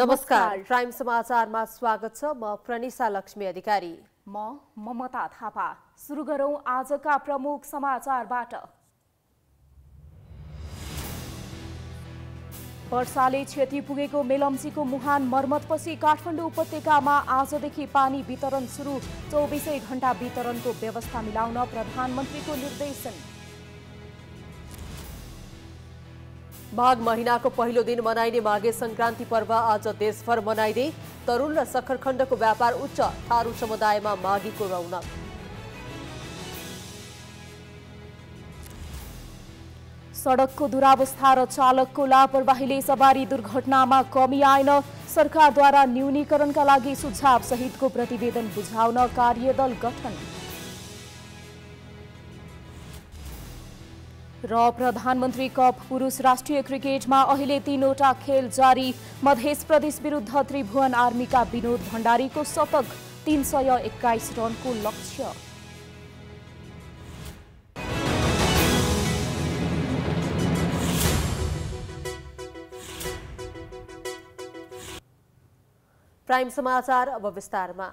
नमस्कार प्राइम समाचारमा स्वागत छ म प्रनिसा लक्ष्मी अधिकारी म ममता थापा सुरु गरौँ आजका प्रमुख समाचारबाट वर्षाले क्षति पुगेको मेलम्चीको मुहान मर्मतपछि काठमाडौँ उपत्यकामा आजदेखि पानी वितरण सुरु चौबिसै घण्टा वितरणको व्यवस्था मिलाउन प्रधानमन्त्रीको निर्देशन माघ महिनाको पहिलो दिन मनाइने माघे संक्रान्ति पर्व आज देशभर मनाइने तरुल र सखरखण्डको व्यापार उच्च थारू समुदायमा माघीको रौनक सडकको दुरावस्था र चालकको लापरवाहीले सवारी दुर्घटनामा कमी आएन सरकारद्वारा न्यूनीकरणका लागि सुझाव सहितको प्रतिवेदन बुझाउन कार्यदल गठन र प्रधानमन्त्री कप पुरुष राष्ट्रिय क्रिकेटमा अहिले तीनवटा खेल जारी मध्य प्रदेश विरुद्ध त्रिभुवन आर्मीका विनोद भण्डारीको शतक तीन सय एक्काइस रनको लक्ष्य प्राइम समाचार अब विस्तारमा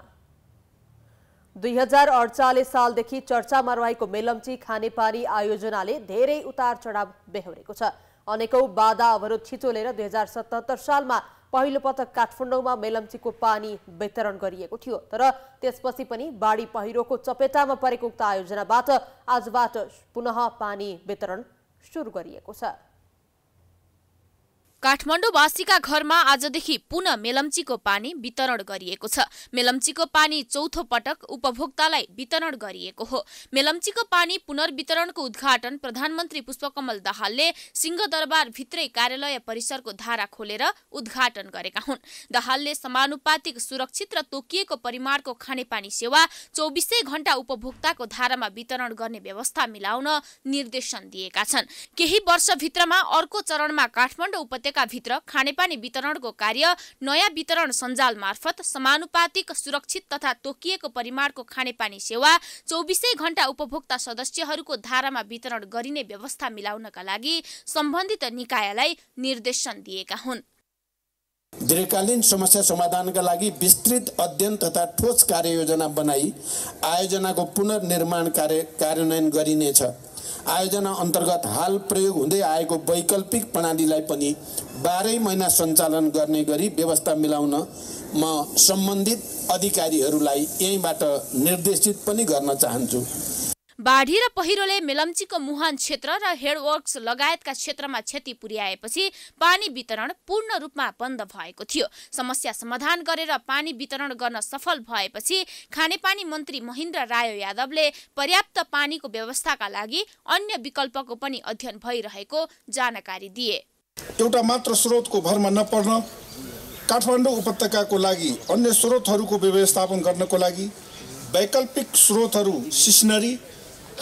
दुई हजार अडचालिस सालदेखि चर्चामा रहेको मेलम्ची खानेपानी आयोजनाले धेरै उतार चढाव बेहोरेको छ अनेकौं बाधा अवरोध छिचोलेर दुई हजार सतहत्तर सालमा पहिलो पटक काठमाडौँमा मेलम्चीको पानी वितरण गरिएको थियो तर त्यसपछि पनि बाढी पहिरोको चपेटामा परेको उक्त आयोजनाबाट आजबाट पुनः पानी वितरण सुरु गरिएको छ काठमाडौँवासीका घरमा आजदेखि पुनः मेलम्चीको पानी वितरण गरिएको छ मेलम्चीको पानी चौथो पटक उपभोक्तालाई वितरण गरिएको हो मेलम्चीको पानी पुनर्वितरणको उद्घाटन प्रधानमन्त्री पुष्पकमल दाहालले सिंहदरबार भित्रै कार्यालय परिसरको धारा खोलेर उद्घाटन गरेका हुन् दाहालले समानुपातिक सुरक्षित र तोकिएको परिमाणको खानेपानी सेवा चौबिसै घण्टा उपभोक्ताको धारामा वितरण गर्ने व्यवस्था मिलाउन निर्देशन दिएका छन् केही वर्षभित्रमा अर्को चरणमा काठमाडौँ उप उपत्यकाभित्र खानेपानी वितरणको कार्य नयाँ वितरण सञ्जाल मार्फत समानुपातिक सुरक्षित तथा तोकिएको परिमाणको खानेपानी सेवा चौबिसै घण्टा उपभोक्ता सदस्यहरूको धारामा वितरण गरिने व्यवस्था मिलाउनका लागि सम्बन्धित निकायलाई निर्देशन दिएका हुन् दीर्घकालीन समस्या समाधानका लागि विस्तृत अध्ययन तथा ठोस कार्ययोजना बनाई आयोजनाको पुनर्निर्माण कार्य कार्यान्वयन गरिनेछ आयोजना अन्तर्गत हाल प्रयोग हुँदै आएको वैकल्पिक प्रणालीलाई पनि बाह्रै महिना सञ्चालन गर्ने गरी व्यवस्था मिलाउन म सम्बन्धित अधिकारीहरूलाई यहीँबाट निर्देशित पनि गर्न चाहन्छु बाढी र पहिरोले मेलम्चीको मुहान क्षेत्र र हेडवर्क्स लगायतका क्षेत्रमा क्षति पुर्याएपछि पानी वितरण पूर्ण रूपमा बन्द भएको थियो समस्या समाधान गरेर पानी वितरण गर्न सफल भएपछि खानेपानी मन्त्री महेन्द्र राय यादवले पर्याप्त पानीको व्यवस्थाका लागि अन्य विकल्पको पनि अध्ययन भइरहेको जानकारी दिए एउटा मात्र स्रोतको भरमा नपर्न काठमाडौँ उपत्यकाको लागि अन्य स्रोतहरूको व्यवस्थापन गर्नको लागि वैकल्पिक स्रोतहरू सिसनरी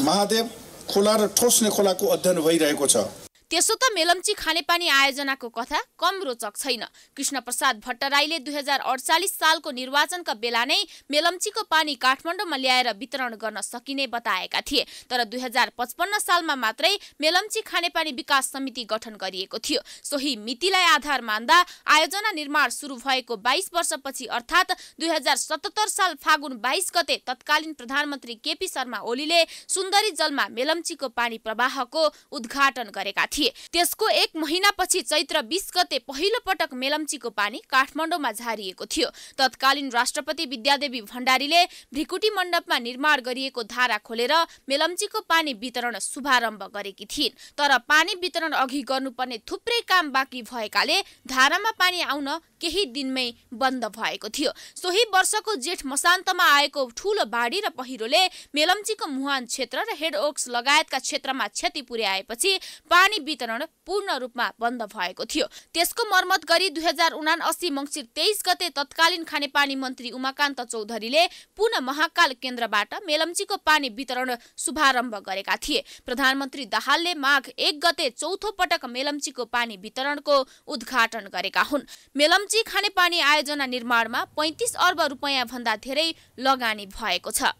महादेव खोला र ठोस्ने खोलाको अध्ययन भइरहेको छ त्यसो त मेलम्ची खानेपानी आयोजनाको कथा कम रोचक छैन कृष्णप्रसाद भट्टराईले दुई हजार अडचालिस सालको निर्वाचनका बेला नै मेलम्चीको पानी काठमाडौँमा ल्याएर वितरण गर्न सकिने बताएका थिए तर दुई हजार पचपन्न सालमा मात्रै मेलम्ची खानेपानी विकास समिति गठन गरिएको थियो सोही मितिलाई आधार मान्दा आयोजना निर्माण सुरु भएको बाइस वर्षपछि अर्थात् दुई हजार सतहत्तर साल फागुन बाइस गते तत्कालीन प्रधानमन्त्री केपी शर्मा ओलीले सुन्दरी जलमा मेलम्चीको पानी प्रवाहको उद्घाटन गरेका थिए थिए त्यसको एक महिनापछि चैत्र बिस गते पहिलो पटक मेलम्चीको पानी काठमाडौँमा झारिएको थियो तत्कालीन राष्ट्रपति विद्यादेवी भण्डारीले भ्रिकुटी मण्डपमा निर्माण गरिएको धारा खोलेर मेलम्चीको पानी वितरण शुभारम्भ गरेकी थिइन् तर पानी वितरण अघि गर्नुपर्ने थुप्रै काम बाँकी भएकाले धारामा पानी आउन केही दिनमै बन्द भएको थियो सोही वर्षको जेठ मसान्तमा आएको ठूलो बाढी र पहिरोले मेलम्चीको मुहान क्षेत्र र हेड ओक्स लगायतका क्षेत्रमा क्षति पुर्याएपछि पानी वितरण पूर्ण रूपमा बन्द भएको थियो त्यसको मर्मत गरी दुई हजार उना अस्सी मङ्सिर तेइस गते तत्कालीन खानेपानी मन्त्री उमाकान्त चौधरीले पुनः महाकाल केन्द्रबाट मेलम्चीको पानी वितरण शुभारम्भ गरेका थिए प्रधानमन्त्री दाहालले माघ एक गते चौथो पटक मेलम्चीको पानी वितरणको उद्घाटन गरेका हुन् मेलम्ची खानेपानी आयोजना निर्माणमा पैँतिस अर्ब रुपियाँ भन्दा धेरै लगानी भएको छ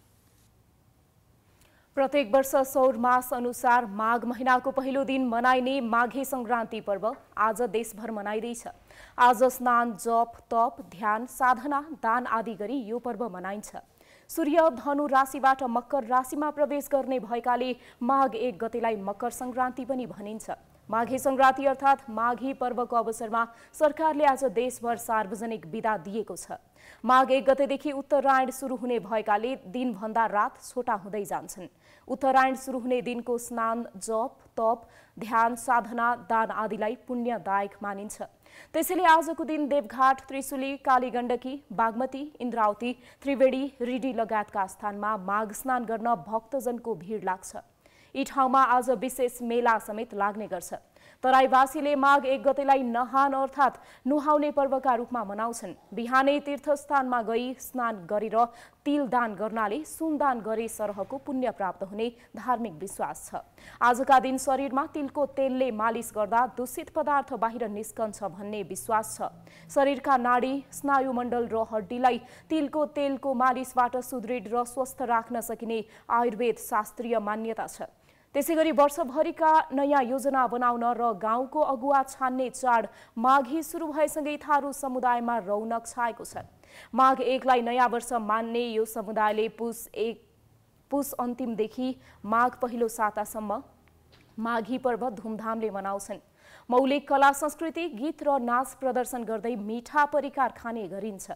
प्रत्येक वर्ष सौर मास अनुसार माघ महिनाको पहिलो दिन मनाइने माघे सङ्क्रान्ति पर्व आज देशभर मनाइँदैछ आज स्नान जप तप ध्यान साधना दान आदि गरी यो पर्व मनाइन्छ सूर्य धनु राशिबाट मकर राशिमा प्रवेश गर्ने भएकाले माघ एक गतेलाई मकर सङ्क्रान्ति पनि भनिन्छ माघे सङ्क्रान्ति अर्थात् माघी पर्वको अवसरमा सरकारले आज देशभर सार्वजनिक विदा दिएको छ माघ एक गतेदेखि उत्तरायण सुरु हुने भएकाले दिनभन्दा रात छोटा हुँदै जान्छन् उत्तरायण सुरु हुने दिनको स्नान जप तप ध्यान साधना दान आदिलाई पुण्यदायक मानिन्छ त्यसैले आजको दिन देवघाट त्रिशुली कालीगण्डकी बागमती इन्द्रावती त्रिवेणी रिडी लगायतका स्थानमा माघ स्नान गर्न भक्तजनको भिड लाग्छ यी ठाउँमा आज विशेष मेला समेत लाग्ने गर्छ तराईवासीले माघ एक गतेलाई नहान अर्थात् नुहाउने पर्वका रूपमा मनाउँछन् बिहानै तीर्थस्थानमा गई स्नान गरेर तिल दान गर्नाले सुनदान गरे सरहको पुण्य प्राप्त हुने धार्मिक विश्वास छ आजका दिन शरीरमा तिलको तेलले मालिस गर्दा दूषित पदार्थ बाहिर निस्कन्छ भन्ने विश्वास छ शरीरका नाडी स्नायुमण्डल र हड्डीलाई तिलको तेलको मालिसबाट सुदृढ र स्वस्थ राख्न सकिने आयुर्वेद शास्त्रीय मान्यता छ त्यसै गरी वर्षभरिका नयाँ योजना बनाउन र गाउँको अगुवा छान्ने चाड माघी सुरु भएसँगै थारू समुदायमा रौनक छाएको छ माघ एकलाई नयाँ वर्ष मान्ने यो समुदायले पुस एक पुस अन्तिमदेखि माघ पहिलो सातासम्म माघी पर्व धुमधामले मनाउँछन् मौलिक कला संस्कृति गीत र नाच प्रदर्शन गर्दै मिठा परिकार खाने गरिन्छ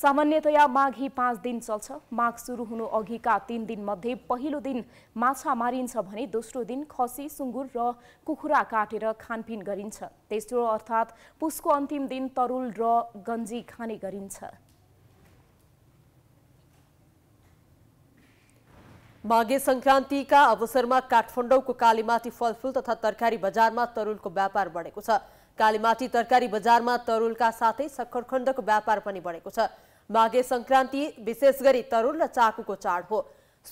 सामान्यतया माघी पाँच दिन चल्छ माघ सुरु हुनु अघिका तिन दिनमध्ये पहिलो दिन माछा मारिन्छ भने दोस्रो दिन खसी सुँगुर र कुखुरा काटेर खानपिन गरिन्छ तेस्रो अर्थात् पुसको अन्तिम दिन तरुल र गन्जी खाने गरिन्छ माघे सङ्क्रान्तिका अवसरमा काठमाडौँको कालीमाटी फलफुल तथा तरकारी बजारमा तरुलको व्यापार बढेको छ कालीमाटी तरकारी बजारमा तरुलका साथै सक्खरखण्डको व्यापार पनि बढेको छ माघे सङ्क्रान्ति विशेष गरी तरुल र चाकुको चाड हो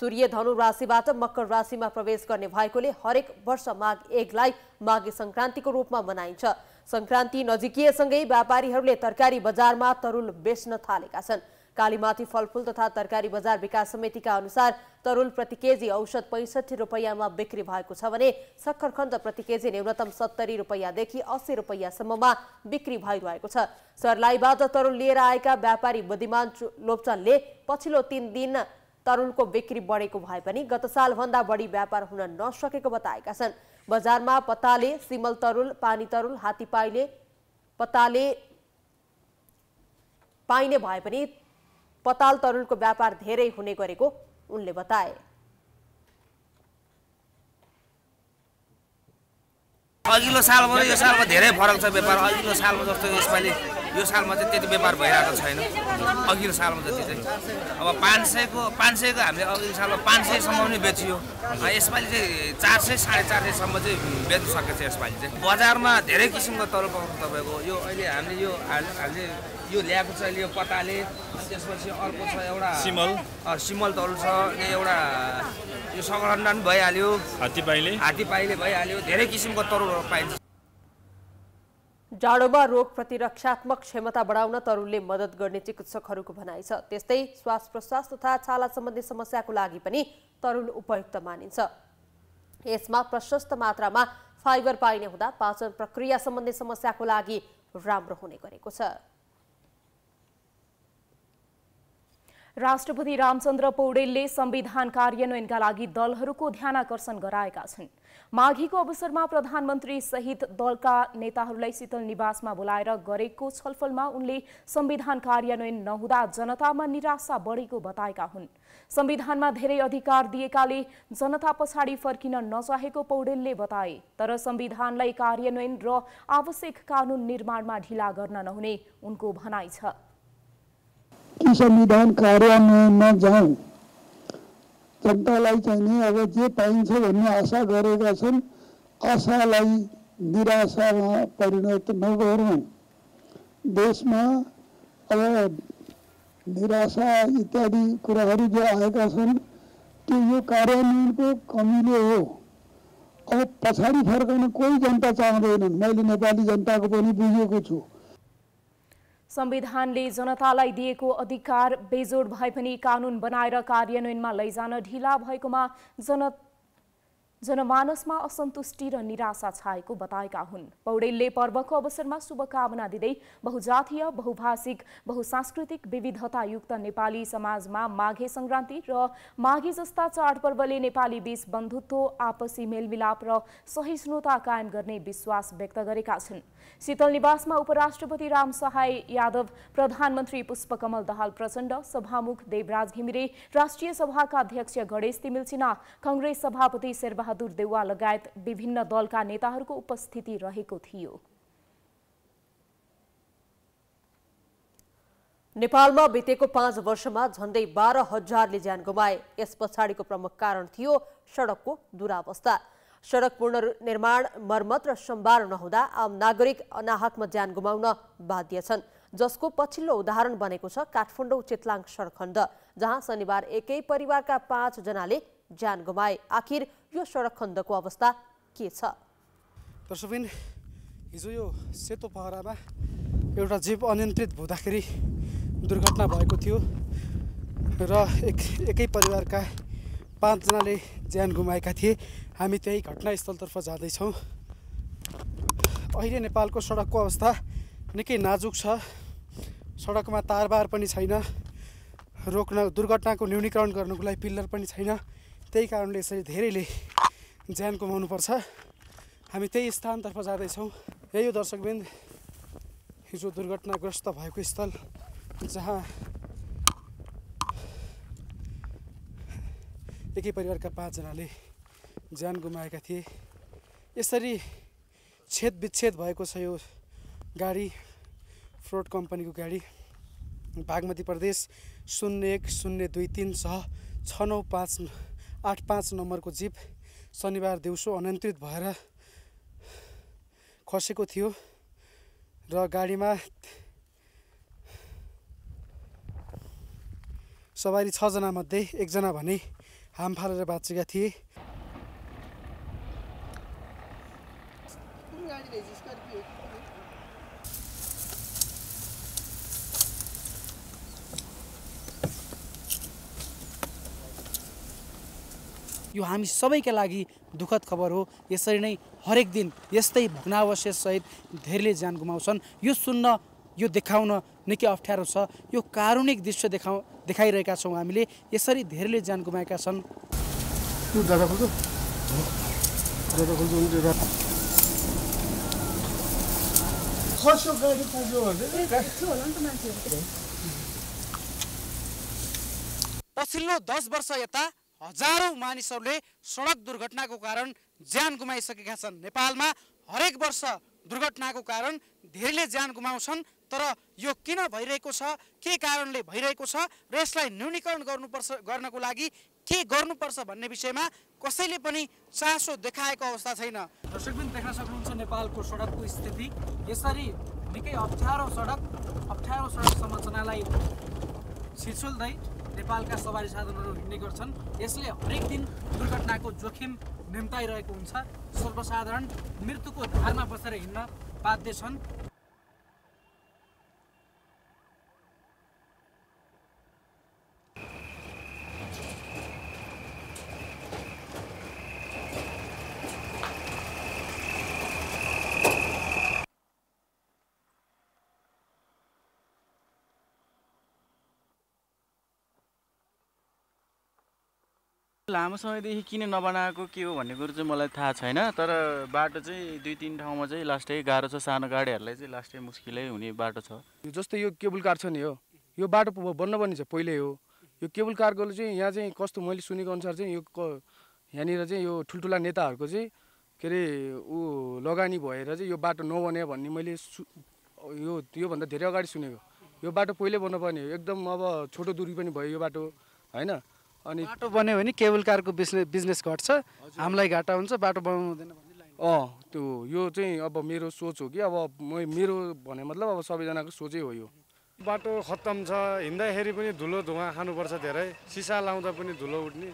सूर्य धनु राशिबाट मकर राशिमा प्रवेश गर्ने भएकोले हरेक वर्ष माघ एकलाई माघे सङ्क्रान्तिको रूपमा मनाइन्छ सङ्क्रान्ति नजिकीयसँगै व्यापारीहरूले तरकारी बजारमा तरुल बेच्न थालेका छन् कालीमाथि फलफुल तथा तरकारी बजार विकास समितिका अनुसार तरुल प्रति केजी औषध पैँसठी रुपियाँमा बिक्री भएको छ भने सक्खरखण्ड प्रति केजी न्यूनतम सत्तरी रुपियाँदेखि अस्सी रुपियाँसम्ममा बिक्री भइरहेको छ सर्लाइबाट तरुल लिएर आएका व्यापारी बुद्धिमान लोपचनले पछिल्लो तिन दिन तरुलको बिक्री बढेको भए पनि गत सालभन्दा बढी व्यापार हुन नसकेको बताएका छन् बजारमा पताले सिमल तरुल पानी तरुल हात्तीपाईले पताले पाइने भए पनि पताल तरुल को व्यापार धरें होने गे उनके बताए अघिल्लो सालमा र यो सालमा धेरै फरक छ व्यापार अघिल्लो सालमा जस्तो यसपालि यो सालमा चाहिँ त्यति व्यापार भइरहेको छैन अघिल्लो सालमा जति चाहिँ अब पाँच सयको पाँच सयको हामीले अघिल्लो सालमा पाँच सयसम्म पनि बेचियो यसपालि चाहिँ चार सय साढे चार सयसम्म चाहिँ बेच्नु सकेको छ यसपालि चाहिँ बजारमा धेरै किसिमको तल पाउँछ तपाईँको यो अहिले हामीले यो हामीले यो ल्याएको छ अहिले यो पताले त्यसपछि अर्को छ एउटा सिमल सिमल तरुल छ अनि एउटा यो पनि भइहाल्यो हात्ती पाइले हात्ती पाइले भइहाल्यो धेरै किसिमको तरुल पाइन्छ जाडोमा रोग प्रतिरक्षात्मक क्षमता बढाउन तरुलले मदत गर्ने चिकित्सकहरूको भनाइ छ त्यस्तै श्वास प्रश्वास तथा छाला सम्बन्धी समस्याको लागि पनि तरुल उपयुक्त मानिन्छ यसमा प्रशस्त मात्रामा फाइबर पाइने हुँदा पाचन प्रक्रिया सम्बन्धी समस्याको लागि राम्रो हुने गरेको छ राष्ट्रपति रामचन्द्र पौडेलले संविधान कार्यान्वयनका लागि दलहरूको ध्यानकर्षण गराएका छन् माघीको अवसरमा प्रधानमन्त्री सहित दलका नेताहरूलाई शीतल निवासमा बोलाएर गरेको छलफलमा उनले संविधान कार्यान्वयन नहुँदा जनतामा निराशा बढेको बताएका हुन् संविधानमा धेरै अधिकार दिएकाले जनता पछाडि फर्किन नचाहेको पौडेलले बताए तर संविधानलाई कार्यान्वयन र आवश्यक कानुन निर्माणमा ढिला गर्न नहुने उनको भनाइ छ संविधान कार्यान्वयनमा जनतालाई नि अब जे पाइन्छ भन्ने आशा गरेका छन् आशालाई निराशामा परिणत नगरौँ देशमा अब निराशा इत्यादि कुराहरू जो आएका छन् त्यो यो कार्यान्वयनको कमीले हो अब पछाडि फर्कन कोही जनता चाहँदैनन् मैले नेपाली जनताको पनि बुझेको छु संविधानले जनतालाई दिएको अधिकार बेजोड भए पनि कानुन बनाएर कार्यान्वयनमा लैजान ढिला भएकोमा जन जनमानसमा असन्तुष्टि र निराशा छाएको बताएका हुन् पौडेलले पर्वको अवसरमा शुभकामना दिँदै बहुजातीय बहुभाषिक बहुसांस्कृतिक विविधतायुक्त नेपाली समाजमा माघे संक्रान्ति र माघे जस्ता चाडपर्वले नेपाली बीच बन्धुत्व आपसी मेलमिलाप र सहिष्णुता कायम गर्ने विश्वास व्यक्त गरेका छन् शीतल निवासमा उपराष्ट्रपति राम सहाय यादव प्रधानमन्त्री पुष्पकमल दहाल प्रचण्ड सभामुख देवराज घिमिरे राष्ट्रिय सभाका अध्यक्ष गणेश तिमिल्सिना कङ्ग्रेस सभापति शेरबहादुर बहादुर देउवा लगायत विभिन्न दलका नेताहरूको उपस्थिति रहेको थियो नेपालमा बितेको पाँच वर्षमा झन्डै बाह्र हजारले ज्यान गुमाए यस पछाडिको प्रमुख कारण थियो सडकको दुरावस्था सडक पुनर्निर्माण मर्मत र सम्भार नहुँदा आम नागरिक अनाहकमा ज्यान गुमाउन बाध्य छन् जसको पछिल्लो उदाहरण बनेको छ काठमाडौँ चेतलाङ सडक खण्ड जहाँ शनिबार एकै परिवारका पाँचजनाले ज्यान गुमाए आखिर यो सडक खण्डको अवस्था के छ दर्शकबिन हिजो यो सेतो पहरामा एउटा जीव अनियन्त्रित हुँदाखेरि दुर्घटना भएको थियो र एक एकै परिवारका पाँचजनाले ज्यान गुमाएका थिए हामी त्यही घटनास्थलतर्फ जाँदैछौँ अहिले नेपालको सडकको अवस्था निकै नाजुक छ सडकमा तारबार पनि छैन रोक्न दुर्घटनाको न्यूनीकरण गर्नुको लागि पिल्लर पनि छैन त्यही कारणले यसरी धेरैले ज्यान गुमाउनुपर्छ हामी त्यही स्थानतर्फ जाँदैछौँ यही हो दर्शकबिन्द हिजो दुर्घटनाग्रस्त भएको स्थल जहाँ एकै परिवारका पाँचजनाले ज्यान गुमाएका थिए यसरी छेद विच्छेद भएको छ यो गाडी फ्रोड कम्पनीको गाडी बागमती प्रदेश शून्य एक शून्य दुई तिन छ छ नौ पाँच आठ पाँच नम्बरको जिप शनिबार दिउँसो अनियन्त्रित भएर खसेको थियो र गाडीमा सवारी छजनामध्ये एकजना भने हाम फालेर बाँचेका थिए यो हामी सबैका लागि दुःखद खबर हो यसरी नै हरेक दिन यस्तै भग्नावशेषसहित धेरैले ज्यान गुमाउँछन् यो सुन्न यो देखाउन निकै अप्ठ्यारो छ यो कारुणिक दृश्य देखाउ देखाइरहेका छौँ हामीले यसरी धेरैले ज्यान गुमाएका छन् पछिल्लो दस वर्ष यता हजारौँ मानिसहरूले सडक दुर्घटनाको कारण ज्यान गुमाइसकेका छन् नेपालमा हरेक वर्ष दुर्घटनाको कारण धेरैले ज्यान गुमाउँछन् तर यो किन भइरहेको छ के कारणले भइरहेको छ र यसलाई न्यूनीकरण गर्नुपर्छ गर्नको लागि के गर्नुपर्छ भन्ने विषयमा कसैले पनि चासो देखाएको अवस्था छैन दर्शकबिन देख्न सक्नुहुन्छ नेपालको सडकको स्थिति यसरी निकै अप्ठ्यारो सडक अप्ठ्यारो सडक संरचनालाई छिछुल्दै नेपालका सवारी साधनहरू हिँड्ने गर्छन् यसले हरेक दिन दुर्घटनाको जोखिम निम्ताइरहेको हुन्छ सर्वसाधारण मृत्युको धारमा बसेर हिँड्न बाध्य छन् लामो समयदेखि किन नबनाएको के हो भन्ने कुरो चाहिँ मलाई थाहा छैन तर बाटो चाहिँ दुई तिन ठाउँमा चाहिँ लास्टै गाह्रो छ सानो गाडीहरूलाई चाहिँ लास्टै मुस्किलै हुने बाटो छ जस्तै यो केबुल कार छ नि हो यो बाटो बन्नुपर्ने छ पहिल्यै हो यो केबुल कारको चाहिँ यहाँ चाहिँ कस्तो मैले सुनेको अनुसार चाहिँ यो यहाँनिर चाहिँ यो ठुल्ठुला नेताहरूको चाहिँ के अरे ऊ लगानी भएर चाहिँ यो बाटो नबन्यो भन्ने मैले सु यो योभन्दा धेरै अगाडि सुनेको यो बाटो पहिल्यै बन्नुपर्ने हो एकदम अब छोटो दुरी पनि भयो यो बाटो होइन अनि बाटो बन्यो भने केबल कारको बिजनेस बिजनेस घट्छ हामीलाई घाटा हुन्छ बाटो बनाउनु हुँदैन अँ त्यो यो चाहिँ अब मेरो सोच हो कि अब मेरो भने मतलब अब सबैजनाको सोचै हो यो बाटो खत्तम छ हिँड्दाखेरि पनि धुलो धुवा खानुपर्छ धेरै सिसा लाउँदा पनि धुलो उठ्ने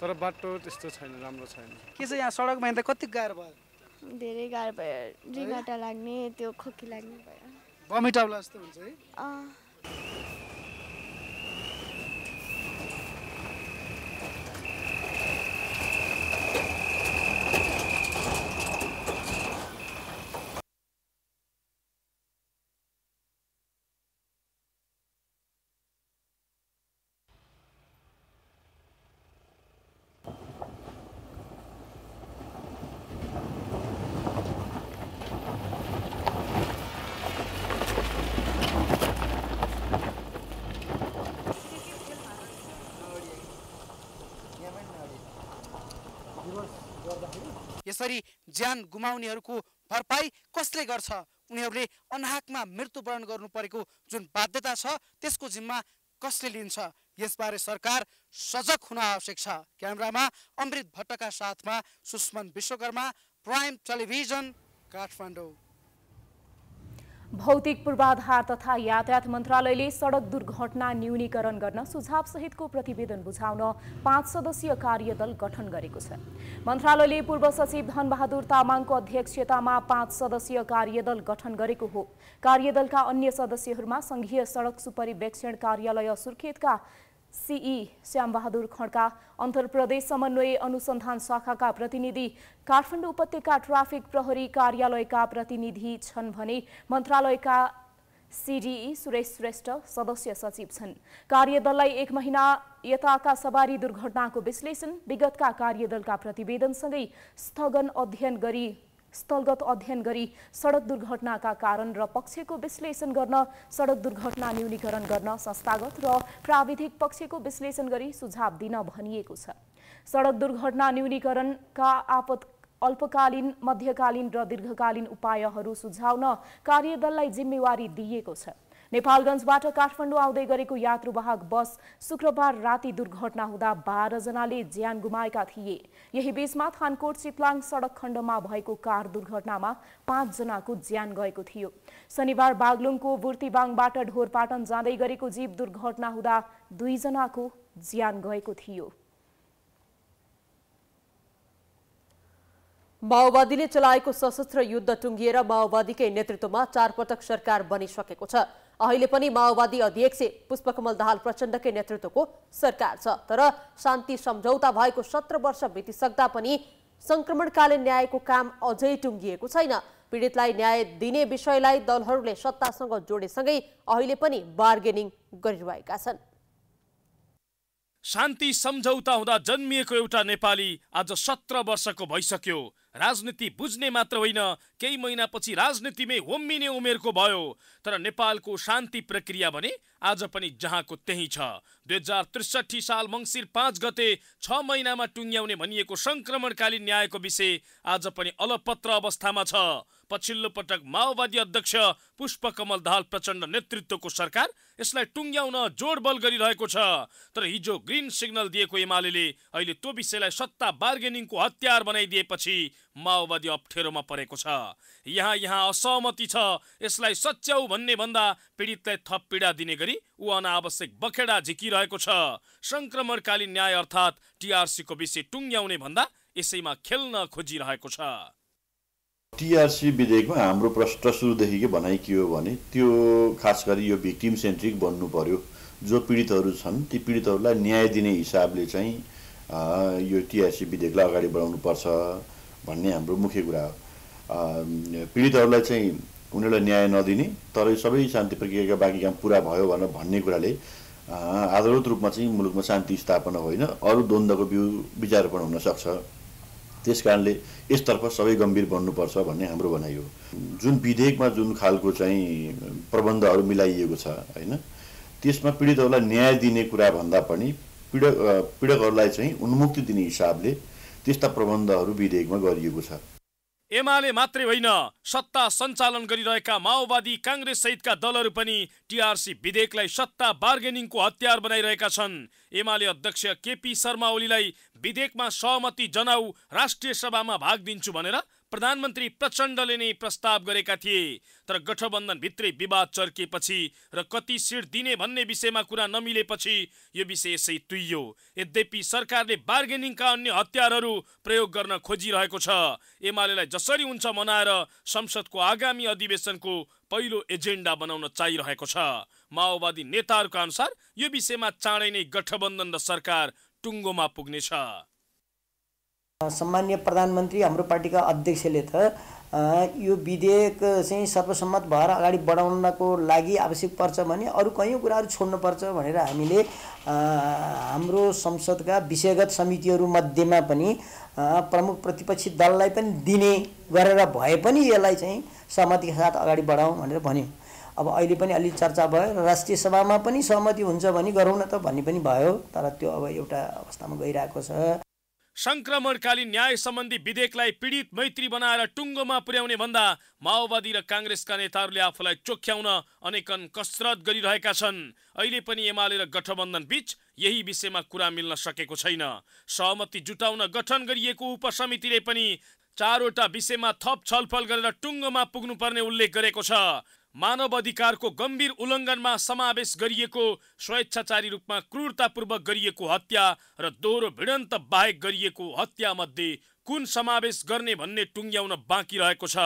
तर बाटो त्यस्तो छैन राम्रो छैन के छ यहाँ सडकमा हिँड्दा कति गाह्रो भयो धेरै गाह्रो भयो रिघाटा लाग्ने त्यो खोकी लाग्ने भयो जस्तो हुन्छ है यसरी ज्यान गुमाउनेहरूको भरपाई कसले गर्छ उनीहरूले अनाहकमा मृत्युवरण गर्नु परेको जुन बाध्यता छ त्यसको जिम्मा कसले लिन्छ यसबारे सरकार सजग हुन आवश्यक छ क्यामेरामा अमृत भट्टका साथमा सुष्मन विश्वकर्मा प्राइम टेलिभिजन काठमाडौँ भौतिक पूर्वाधार तथा यातायात मन्त्रालयले सडक दुर्घटना न्यूनीकरण गर्न सुझावसहितको प्रतिवेदन बुझाउन पाँच सदस्यीय कार्यदल गठन गरेको छ मन्त्रालयले पूर्व सचिव धनबहादुर तामाङको अध्यक्षतामा पाँच सदस्यीय कार्यदल गठन गरेको हो कार्यदलका अन्य सदस्यहरूमा सङ्घीय सडक सुपरिवेक्षण कार्यालय सुर्खेतका सीई e, श्यामबहादुर खड्का अन्तर प्रदेश समन्वय अनुसन्धान शाखाका प्रतिनिधि काठमाडौँ उपत्यका ट्राफिक प्रहरी कार्यालयका प्रतिनिधि छन् भने मन्त्रालयका सिडिई e सुरेश श्रेष्ठ सदस्य सचिव छन् कार्यदललाई एक महिना यताका सवारी दुर्घटनाको विश्लेषण विगतका कार्यदलका प्रतिवेदनसँगै स्थगन अध्ययन गरी स्थलगत अध्ययन गरी सडक दुर्घटनाका कारण र पक्षको विश्लेषण गर्न सडक दुर्घटना न्यूनीकरण गर्न संस्थागत र प्राविधिक पक्षको विश्लेषण गरी सुझाव दिन भनिएको छ सडक दुर्घटना न्यूनीकरणका आपत अल्पकालीन मध्यकालीन र दीर्घकालीन उपायहरू सुझाउन कार्यदललाई जिम्मेवारी दिइएको छ नेपालगञ्जबाट काठमाडौँ आउँदै गरेको यात्रुवाहक बस शुक्रबार राति दुर्घटना हुँदा बाह्रजनाले ज्यान गुमाएका थिए यही बीचमा थानकोट चितलाङ सडक खण्डमा भएको कार दुर्घटनामा पाँचजनाको ज्यान गएको थियो शनिबार बागलुङको बुर्तिबाङबाट ढोरपाटन जाँदै गरेको जीव दुर्घटना हुँदा दुईजनाको ज्यान गएको थियो माओवादीले चलाएको सशस्त्र युद्ध टुङ्गिएर माओवादीकै नेतृत्वमा चारपटक सरकार बनिसकेको छ अहिले पनि माओवादी अध्यक्ष पुष्पकमल दाहाल प्रचण्डकै नेतृत्वको सरकार छ तर शान्ति सम्झौता भएको सत्र वर्ष बितिसक्दा पनि सङ्क्रमणकालीन न्यायको काम अझै टुङ्गिएको छैन पीडितलाई न्याय दिने विषयलाई दलहरूले सत्तासँग जोडेसँगै अहिले पनि बार्गेनिङ गरिरहेका छन् शान्ति सम्झौता हुँदा जन्मिएको एउटा नेपाली आज सत्र वर्षको भइसक्यो राजनीति बुझ्ने मात्र होइन केही महिनापछि राजनीतिमै होम्मिने उमेरको भयो तर नेपालको शान्ति प्रक्रिया भने आज पनि जहाँको त्यही छ दुई हजार त्रिसठी साल मङ्सिर पाँच गते छ महिनामा टुङ्ग्याउने भनिएको सङ्क्रमणकालीन न्यायको विषय आज पनि अलपत्र अवस्थामा छ पछिल्लो पटक माओवादी अध्यक्ष पुष्पकमल दाहाल प्रचण्ड नेतृत्वको सरकार यसलाई टुङ्ग्याउन जोड बल गरिरहेको छ तर हिजो ग्रिन सिग्नल दिएको एमाले अहिले त्यो विषयलाई सत्ता बार्गेनिङको हतियार बनाइदिएपछि माओवादी अप्ठ्यारोमा परेको छ यहाँ यहाँ असहमति छ यसलाई सच्याउ भन्ने भन्दा पीडितलाई थप पीडा दिने गरी ऊ अनावश्यक बखेडा झिकिरहेको छ सङ्क्रमणकालीन न्याय अर्थात् टिआरसीको विषय टुङ्ग्याउने भन्दा यसैमा खेल्न खोजिरहेको छ टिआरसी विधेयकमा हाम्रो प्रश्न सुरुदेखिकै भनाइ के हो भने त्यो खास गरी यो भिक्टिम सेन्ट्रिक बन्नु पर्यो जो पीडितहरू छन् ती पीडितहरूलाई न्याय दिने हिसाबले चाहिँ यो टिआरसी विधेयकलाई अगाडि बढाउनु पर्छ भन्ने हाम्रो मुख्य कुरा हो पीडितहरूलाई चाहिँ उनीहरूलाई न्याय नदिने तर सबै शान्ति प्रक्रियाका बाँकी काम पुरा भयो भनेर भन्ने कुराले आधारभूत रूपमा चाहिँ मुलुकमा शान्ति स्थापना होइन अरू द्वन्द्वको बिउ विचार पनि हुनसक्छ त्यस कारणले यसतर्फ सबै गम्भीर बन्नुपर्छ भन्ने हाम्रो भनाइ हो जुन विधेयकमा जुन खालको चाहिँ प्रबन्धहरू मिलाइएको छ होइन त्यसमा पीडितहरूलाई न्याय दिने कुरा भन्दा पनि पीडक पीडकहरूलाई चाहिँ उन्मुक्ति दिने हिसाबले त्यस्ता प्रबन्धहरू विधेयकमा गरिएको छ एमाले मात्रै होइन सत्ता सञ्चालन गरिरहेका माओवादी काङ्ग्रेस सहितका दलहरू पनि टिआरसी विधेयकलाई सत्ता बार्गेनिङको हतियार बनाइरहेका छन् एमाले अध्यक्ष केपी शर्मा ओलीलाई विधेयकमा सहमति जनाऊ राष्ट्रिय सभामा भाग दिन्छु भनेर प्रधानमन्त्री प्रचण्डले नै प्रस्ताव गरेका थिए तर गठबन्धनभित्रै विवाद चर्किएपछि र कति सिट दिने भन्ने विषयमा कुरा नमिलेपछि यो विषय यसै तुइयो यद्यपि सरकारले बार्गेनिङका अन्य हतियारहरू प्रयोग गर्न खोजिरहेको छ एमालेलाई जसरी हुन्छ मनाएर संसदको आगामी अधिवेशनको पहिलो एजेन्डा बनाउन चाहिरहेको छ माओवादी नेताहरूका अनुसार यो विषयमा चाँडै नै गठबन्धन र सरकार टुङ्गोमा पुग्नेछ सम्मान्य प्रधानमन्त्री हाम्रो पार्टीका अध्यक्षले त यो विधेयक चाहिँ सर्वसम्मत भएर अगाडि बढाउनको लागि आवश्यक पर्छ भने अरू कैयौँ कुराहरू छोड्नुपर्छ भनेर हामीले हाम्रो संसदका विषयगत समितिहरूमध्येमा पनि प्रमुख प्रतिपक्षी दललाई पनि दिने गरेर भए पनि यसलाई चाहिँ सहमतिका साथ अगाडि बढाउँ भनेर भन्यौँ अब अहिले पनि अलिक चर्चा भयो र राष्ट्रिय सभामा पनि सहमति हुन्छ भने गरौँ न त भन्ने पनि भयो तर त्यो अब एउटा अवस्थामा गइरहेको छ संक्रमणकालीन न्याय सम्बन्धी विधेयकलाई पीडित मैत्री बनाएर टुङ्गोमा पुर्याउने भन्दा माओवादी र काङ्ग्रेसका नेताहरूले आफूलाई चोख्याउन अनेकन कसरत गरिरहेका छन् अहिले पनि एमाले र गठबन्धन बीच यही विषयमा कुरा मिल्न सकेको छैन सहमति जुटाउन गठन गरिएको उपसमितिले पनि चारवटा विषयमा थप छलफल गरेर टुङ्गोमा पुग्नुपर्ने उल्लेख गरेको छ मानव अधिकारको गम्भीर उल्लङ्घनमा समावेश गरिएको स्वेच्छाचारी रूपमा क्रूरतापूर्वक गरिएको हत्या र दोहोरो भिडन्त बाहेक गरिएको हत्यामध्ये कुन समावेश गर्ने भन्ने टुङ्ग्याउन बाँकी रहेको छ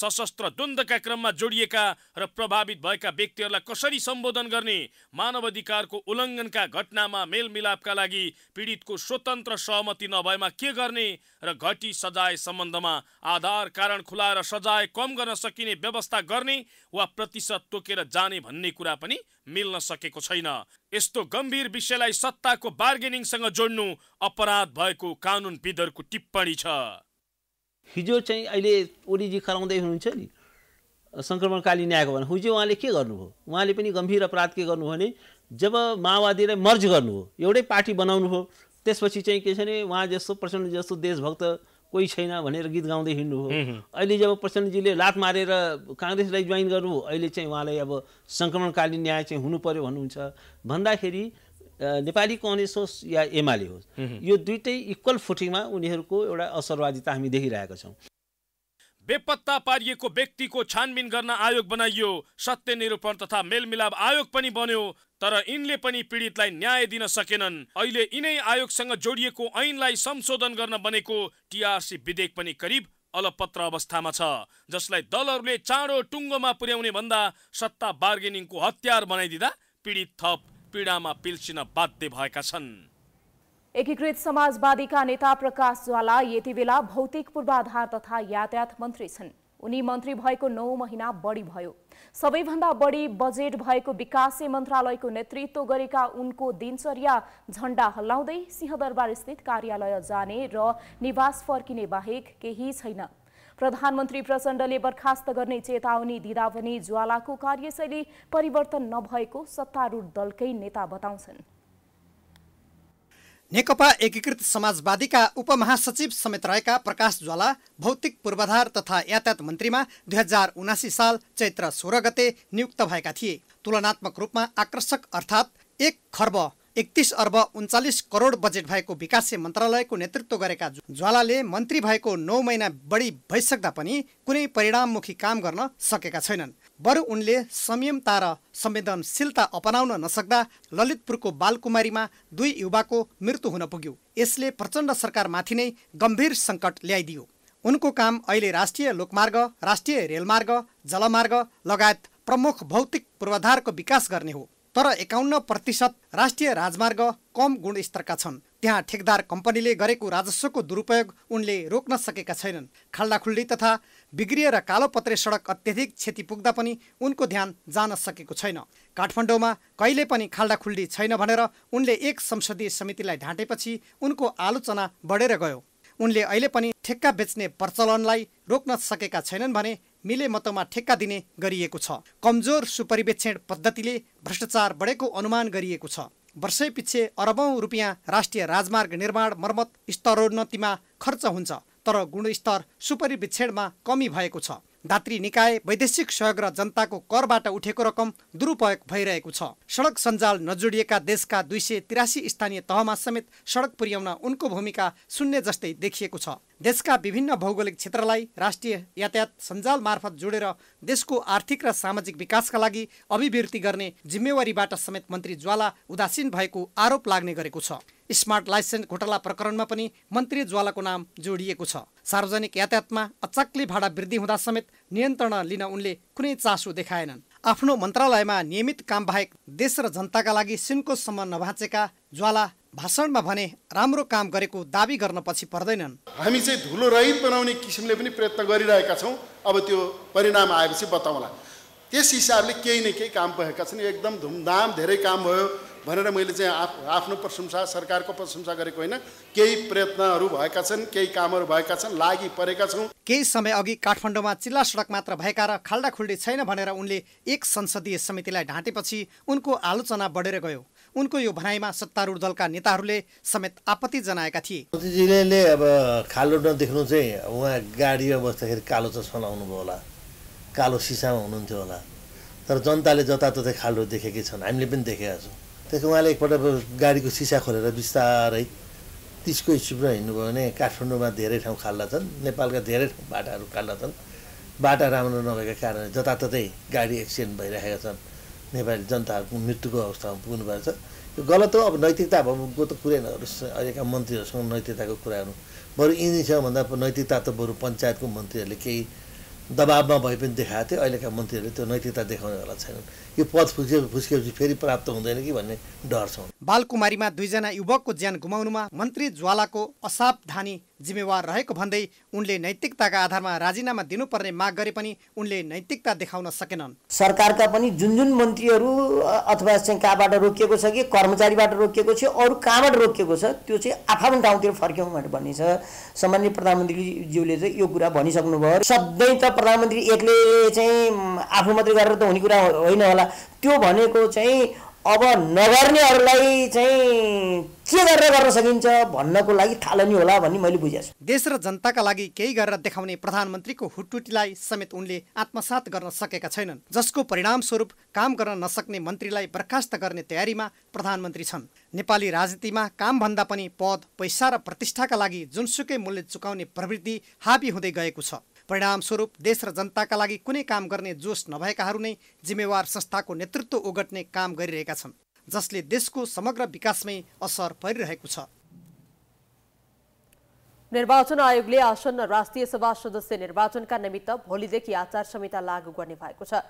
सशस्त्र द्वन्द्वका क्रममा जोडिएका र प्रभावित भएका व्यक्तिहरूलाई कसरी सम्बोधन गर्ने मानव अधिकारको उल्लङ्घनका घटनामा मेलमिलापका लागि पीडितको स्वतन्त्र सहमति नभएमा के गर्ने र घटी सजाय सम्बन्धमा आधार कारण खुलाएर सजाय कम गर्न सकिने व्यवस्था गर्ने वा प्रतिशत तोकेर जाने भन्ने कुरा पनि मिल्न सकेको छैन यस्तो गम्भीर विषयलाई सत्ताको बार्गेनिङसँग जोड्नु अपराध भएको कानुनविदहरूको टिप्पणी छ हिजो चाहिँ अहिले ओलीजी खराउँदै हुनुहुन्छ नि सङ्क्रमणकालीन न्यायको भने हिजो उहाँले के गर्नुभयो उहाँले पनि गम्भीर अपराध के गर्नुभयो भने जब माओवादीलाई मर्ज गर्नुभयो एउटै पार्टी बनाउनु बनाउनुभयो त्यसपछि चाहिँ के छ भने उहाँ जस्तो प्रचण्ड जस्तो देशभक्त कोही छैन भनेर गीत गाउँदै हिँड्नु हो अहिले जब प्रचण्डजीले लात मारेर काङ्ग्रेसलाई जोइन गर्नु अहिले चाहिँ उहाँलाई अब सङ्क्रमणकालीन न्याय चाहिँ हुनु पऱ्यो भन्नुहुन्छ भन्दाखेरि नेपाली कङ्ग्रेस होस् या एमाले होस् यो दुइटै इक्वल फुटिङमा उनीहरूको एउटा असरवादिता हामी देखिरहेका छौँ बेपत्ता पारिएको व्यक्तिको छानबिन गर्न आयोग बनाइयो सत्य निरूपण तथा मेलमिलाप आयोग पनि बन्यो तर यिनले पनि पीडितलाई न्याय दिन सकेनन् अहिले यिनै आयोगसँग जोडिएको ऐनलाई संशोधन गर्न बनेको टिआरसी विधेयक पनि करिब अलपत्र अवस्थामा छ जसलाई दलहरूले चाँडो टुङ्गोमा पुर्याउने भन्दा सत्ता बार्गेनिङको हतियार बनाइदिँदा पीडित थप पीडामा पिल्सिन बाध्य भएका छन् एकीकृत समाजवादीका नेता प्रकाश ज्वाला यति बेला भौतिक पूर्वाधार तथा यातायात मन्त्री छन् उनी मन्त्री भएको नौ महिना बढी भयो सबैभन्दा बढी बजेट भएको विकासे मन्त्रालयको नेतृत्व गरेका उनको दिनचर्या झण्डा हल्लाउँदै सिंहदरबार स्थित कार्यालय जाने र निवास फर्किने बाहेक केही छैन प्रधानमन्त्री प्रचण्डले बर्खास्त गर्ने चेतावनी दिँदा पनि ज्वालाको कार्यशैली परिवर्तन नभएको सत्तारूढ दलकै नेता बताउँछन् नेकपा एकीकृत समाजवादीका उपमहासचिव समेत रहेका प्रकाश ज्वाला भौतिक पूर्वाधार तथा यातायात मन्त्रीमा दुई हजार उनासी साल चैत्र सोह्र गते नियुक्त भएका थिए तुलनात्मक रूपमा आकर्षक अर्थात् एक खर्ब एकतिस अर्ब उन्चालिस करोड बजेट भएको विकास मन्त्रालयको नेतृत्व गरेका ज्वालाले मन्त्री भएको नौ महिना बढी भइसक्दा पनि कुनै परिणाममुखी काम गर्न सकेका छैनन् बरु उनले संयमता र संवेदनशीलता अपनाउन नसक्दा ललितपुरको बालकुमारीमा दुई युवाको मृत्यु हुन पुग्यो यसले प्रचण्ड सरकारमाथि नै गम्भीर सङ्कट ल्याइदियो उनको काम अहिले राष्ट्रिय लोकमार्ग राष्ट्रिय रेलमार्ग जलमार्ग लगायत प्रमुख भौतिक पूर्वाधारको विकास गर्ने हो तर एकाउन्न प्रतिशत राष्ट्रिय राजमार्ग कम गुणस्तरका छन् त्यहाँ ठेकदार कम्पनीले गरेको राजस्वको दुरुपयोग उनले रोक्न सकेका छैनन् खाल्डाखुल्डी तथा बिग्रिएर कालोपत्रे सडक अत्यधिक क्षति पुग्दा पनि उनको ध्यान जान सकेको छैन काठमाडौँमा कहिले पनि खाल्डाखुल्डी छैन भनेर उनले एक संसदीय समितिलाई ढाँटेपछि उनको आलोचना बढेर गयो उनले अहिले पनि ठेक्का बेच्ने प्रचलनलाई रोक्न सकेका छैनन् भने मिले मतमा ठेक्का दिने गरिएको छ कमजोर सुपरिवेक्षण पद्धतिले भ्रष्टाचार बढेको अनुमान गरिएको छ वर्षै पछि अरबौँ रुपियाँ राष्ट्रिय राजमार्ग निर्माण मर्मत स्तरोन्नतिमा खर्च हुन्छ तर गुणस्तर सुपरिवेक्षणमा कमी भएको छ दात्री निकाय वैदेशिक सहयोग र जनताको करबाट उठेको रकम दुरुपयोग भइरहेको छ सडक सञ्जाल नजोडिएका देशका दुई सय तिरासी स्थानीय तहमा समेत सडक पुर्याउन उनको भूमिका शून्य जस्तै देखिएको छ देशका विभिन्न भौगोलिक क्षेत्रलाई राष्ट्रिय यातायात सञ्जाल मार्फत जोडेर देशको आर्थिक र सामाजिक विकासका लागि अभिवृद्धि गर्ने जिम्मेवारीबाट समेत मन्त्री ज्वाला उदासीन भएको आरोप लाग्ने गरेको छ स्मार्ट लाइसेन्स घोटाला प्रकरणमा पनि मन्त्री ज्वालाको नाम जोडिएको छ सार्वजनिक यातायातमा अचाक्ली भाडा वृद्धि हुँदा समेत नियन्त्रण लिन उनले कुनै चासो देखाएनन् आफ्नो मन्त्रालयमा नियमित काम बाहेक देश र जनताका लागि सिन्कोसम्म नभाँचेका ज्वाला भाषणमा भने राम्रो काम गरेको दावी गर्न पछि पर्दैनन् हामी चाहिँ धुलो रहित बनाउने किसिमले पनि प्रयत्न गरिरहेका छौँ अब त्यो परिणाम आएपछि बताउँला त्यस हिसाबले केही न केही काम भएका छन् एकदम धुमधाम धेरै काम भयो भनेर मैले चाहिँ आफ आफ्नो प्रशंसा सरकारको प्रशंसा गरेको होइन केही प्रयत्नहरू भएका छन् केही कामहरू भएका छन् लागि परेका छौँ केही समय अघि काठमाडौँमा चिल्ला सडक मात्र भएका र खाल्डाखुल्डी छैन भनेर उनले एक संसदीय समितिलाई ढाँटेपछि उनको आलोचना बढेर गयो उनको यो भनाइमा सत्तारूढ दलका नेताहरूले समेत आपत्ति जनाएका थिए मोदीजीले अब खालो नदेख्नु चाहिँ उहाँ गाडीमा बस्दाखेरि कालो चस्मा लाउनु भयो होला कालो सिसामा हुनुहुन्थ्यो होला तर जनताले जताततै खालो देखेकै छन् हामीले पनि देखेका छौँ त्यसको उहाँले एकपल्ट गाडीको सिसा खोलेर बिस्तारै तिसको स्पिडमा हिँड्नुभयो भने काठमाडौँमा धेरै ठाउँ खाल्ला छन् नेपालका धेरै ठाउँ बाटाहरू खाल्ला छन् बाटा राम्रो नभएका कारणले जताततै गाडी एक्सिडेन्ट भइरहेका छन् नेपाली जनताहरूको मृत्युको अवस्थामा पुग्नु भएको छ यो गलत हो अब नैतिकता भएको त कुरै नगरोस् अहिलेका मन्त्रीहरूसँग नैतिकताको कुराहरू बरु यिनीसँग भन्दा नैतिकता त बरु पञ्चायतको मन्त्रीहरूले केही दबाबमा भए पनि देखाएको थियो अहिलेका मन्त्रीहरूले त्यो नैतिकता देखाउनेवाला छैनन् यो पद फुस्के फुस्केपछि फेरि प्राप्त हुँदैन कि भन्ने डर छ बालकुमारीमा दुईजना युवकको ज्यान गुमाउनुमा मन्त्री ज्वालाको असावधानी जिम्मेवार रहेको भन्दै उनले नैतिकताका आधारमा राजीनामा दिनुपर्ने माग गरे पनि उनले नैतिकता देखाउन सकेनन् सरकारका पनि जुन जुन मन्त्रीहरू अथवा चाहिँ कहाँबाट रोकिएको छ कि कर्मचारीबाट रोकिएको छ अरू कहाँबाट रोकिएको छ त्यो चाहिँ आफ्नो ठाउँतिर फर्क्यौँ भनेर भन्ने छ सामान्य प्रधानमन्त्रीज्यूले चाहिँ यो कुरा भनिसक्नुभयो सधैँ त प्रधानमन्त्री एकले चाहिँ आफू मात्रै गरेर त हुने कुरा होइन होला त्यो भनेको चाहिँ अब नगर्नेहरूलाई चाहिँ के गरेर गर्न सकिन्छ भन्नको लागि थालनी होला भन्ने मैले बुझेको छु देश र जनताका लागि केही गरेर देखाउने प्रधानमन्त्रीको हुटुटीलाई समेत उनले आत्मसात गर्न सकेका छैनन् जसको परिणाम स्वरूप काम गर्न नसक्ने मन्त्रीलाई बर्खास्त गर्ने तयारीमा प्रधानमन्त्री छन् नेपाली राजनीतिमा कामभन्दा पनि पद पैसा र प्रतिष्ठाका लागि जुनसुकै मूल्य चुकाउने प्रवृत्ति हाबी हुँदै गएको छ परिणामस्वरूप देश र जनताका लागि कुनै काम गर्ने जोस नभएकाहरू नै जिम्मेवार संस्थाको नेतृत्व ओगट्ने काम गरिरहेका छन् जसले देशको समग्र विकासमै असर परिरहेको छ निर्वाचन आयोगले आसन्न राष्ट्रिय सभा सदस्य निर्वाचनका निमित्त भोलिदेखि आचार संहिता लागू गर्ने भएको छ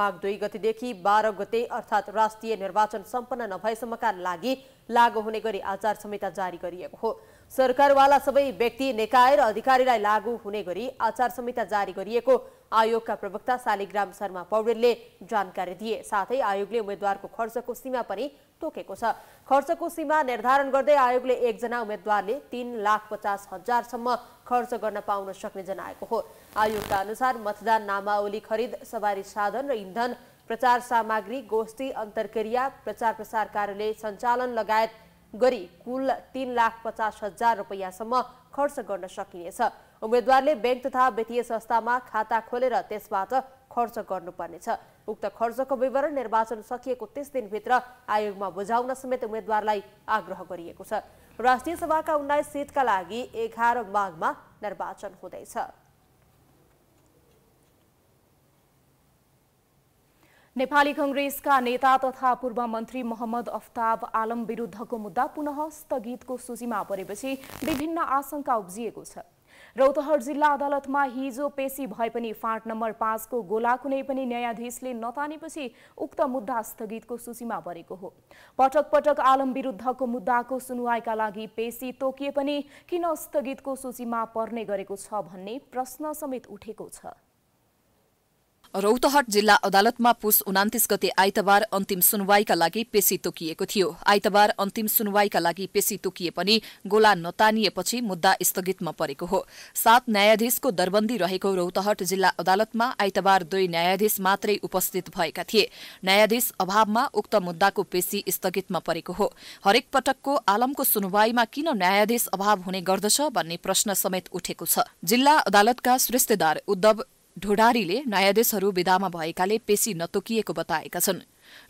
माघ दुई गतिदेखि बाह्र गते अर्थात् राष्ट्रिय निर्वाचन सम्पन्न नभएसम्मका लागि लागू हुने गरी आचार संहिता जारी गरिएको हो सरकारवाला सबै व्यक्ति निकाय र अधिकारीलाई लागू हुने गरी आचार संहिता जारी गरिएको आयोगका प्रवक्ता शालिग्राम शर्मा पौडेलले जानकारी दिए साथै आयोगले उम्मेद्वारको खर्चको सीमा पनि तोकेको छ खर्चको सीमा निर्धारण गर्दै आयोगले एकजना उम्मेद्वारले तीन लाख पचास हजारसम्म खर्च गर्न पाउन सक्ने जनाएको हो आयोगका अनुसार मतदान नामावली खरिद सवारी साधन र इन्धन प्रचार सामग्री गोष्ठी अन्तर्क्रिया प्रचार प्रसार कार्यालय सञ्चालन लगायत गरी कुल तीन लाख पचास हजार रुपियाँसम्म खर्च गर्न सकिनेछ उम्मेद्वारले ब्याङ्क तथा वित्तीय संस्थामा खाता खोलेर त्यसबाट खर्च गर्नुपर्नेछ उक्त खर्चको विवरण निर्वाचन सकिएको त्यस दिनभित्र आयोगमा बुझाउन समेत उम्मेद्वारलाई आग्रह गरिएको छ राष्ट्रिय सभाका उन्नाइस सिटका लागि एघार माघमा निर्वाचन हुँदैछ नेपाली कङ्ग्रेसका नेता तथा पूर्व मन्त्री मोहम्मद अफ्ताब आलम विरुद्धको मुद्दा पुनः स्थगितको सूचीमा परेपछि विभिन्न आशंका उब्जिएको छ रौतहट जिल्ला अदालतमा हिजो पेशी भए पनि फाँट नम्बर पाँचको गोला कुनै पनि न्यायाधीशले नतानेपछि उक्त मुद्दा स्थगितको सूचीमा परेको हो पटक पटक आलम विरुद्धको मुद्दाको सुनवाईका लागि पेशी तोकिए पनि किन स्थगितको सूचीमा पर्ने गरेको छ भन्ने प्रश्न समेत उठेको छ रौतहट जिल्ला अदालतमा पुस उनातिस गते आइतबार अन्तिम सुनवाईका लागि पेशी तोकिएको थियो आइतबार अन्तिम सुनवाईका लागि पेशी तोकिए पनि गोला नतानिएपछि मुद्दा स्थगितमा परेको हो सात न्यायाधीशको दरबन्दी रहेको रौतहट जिल्ला अदालतमा आइतबार दुई न्यायाधीश मात्रै उपस्थित भएका थिए न्यायाधीश अभावमा उक्त मुद्दाको पेशी स्थगितमा परेको हो हरेक पटकको आलमको सुनवाईमा किन न्यायाधीश अभाव हुने गर्दछ भन्ने प्रश्न समेत उठेको छ जिल्ला अदालतका श्रेष्ठदार उद्धव ढोडारीले न्यायाधीशहरू विदामा भएकाले पेशी नतोकिएको बताएका छन्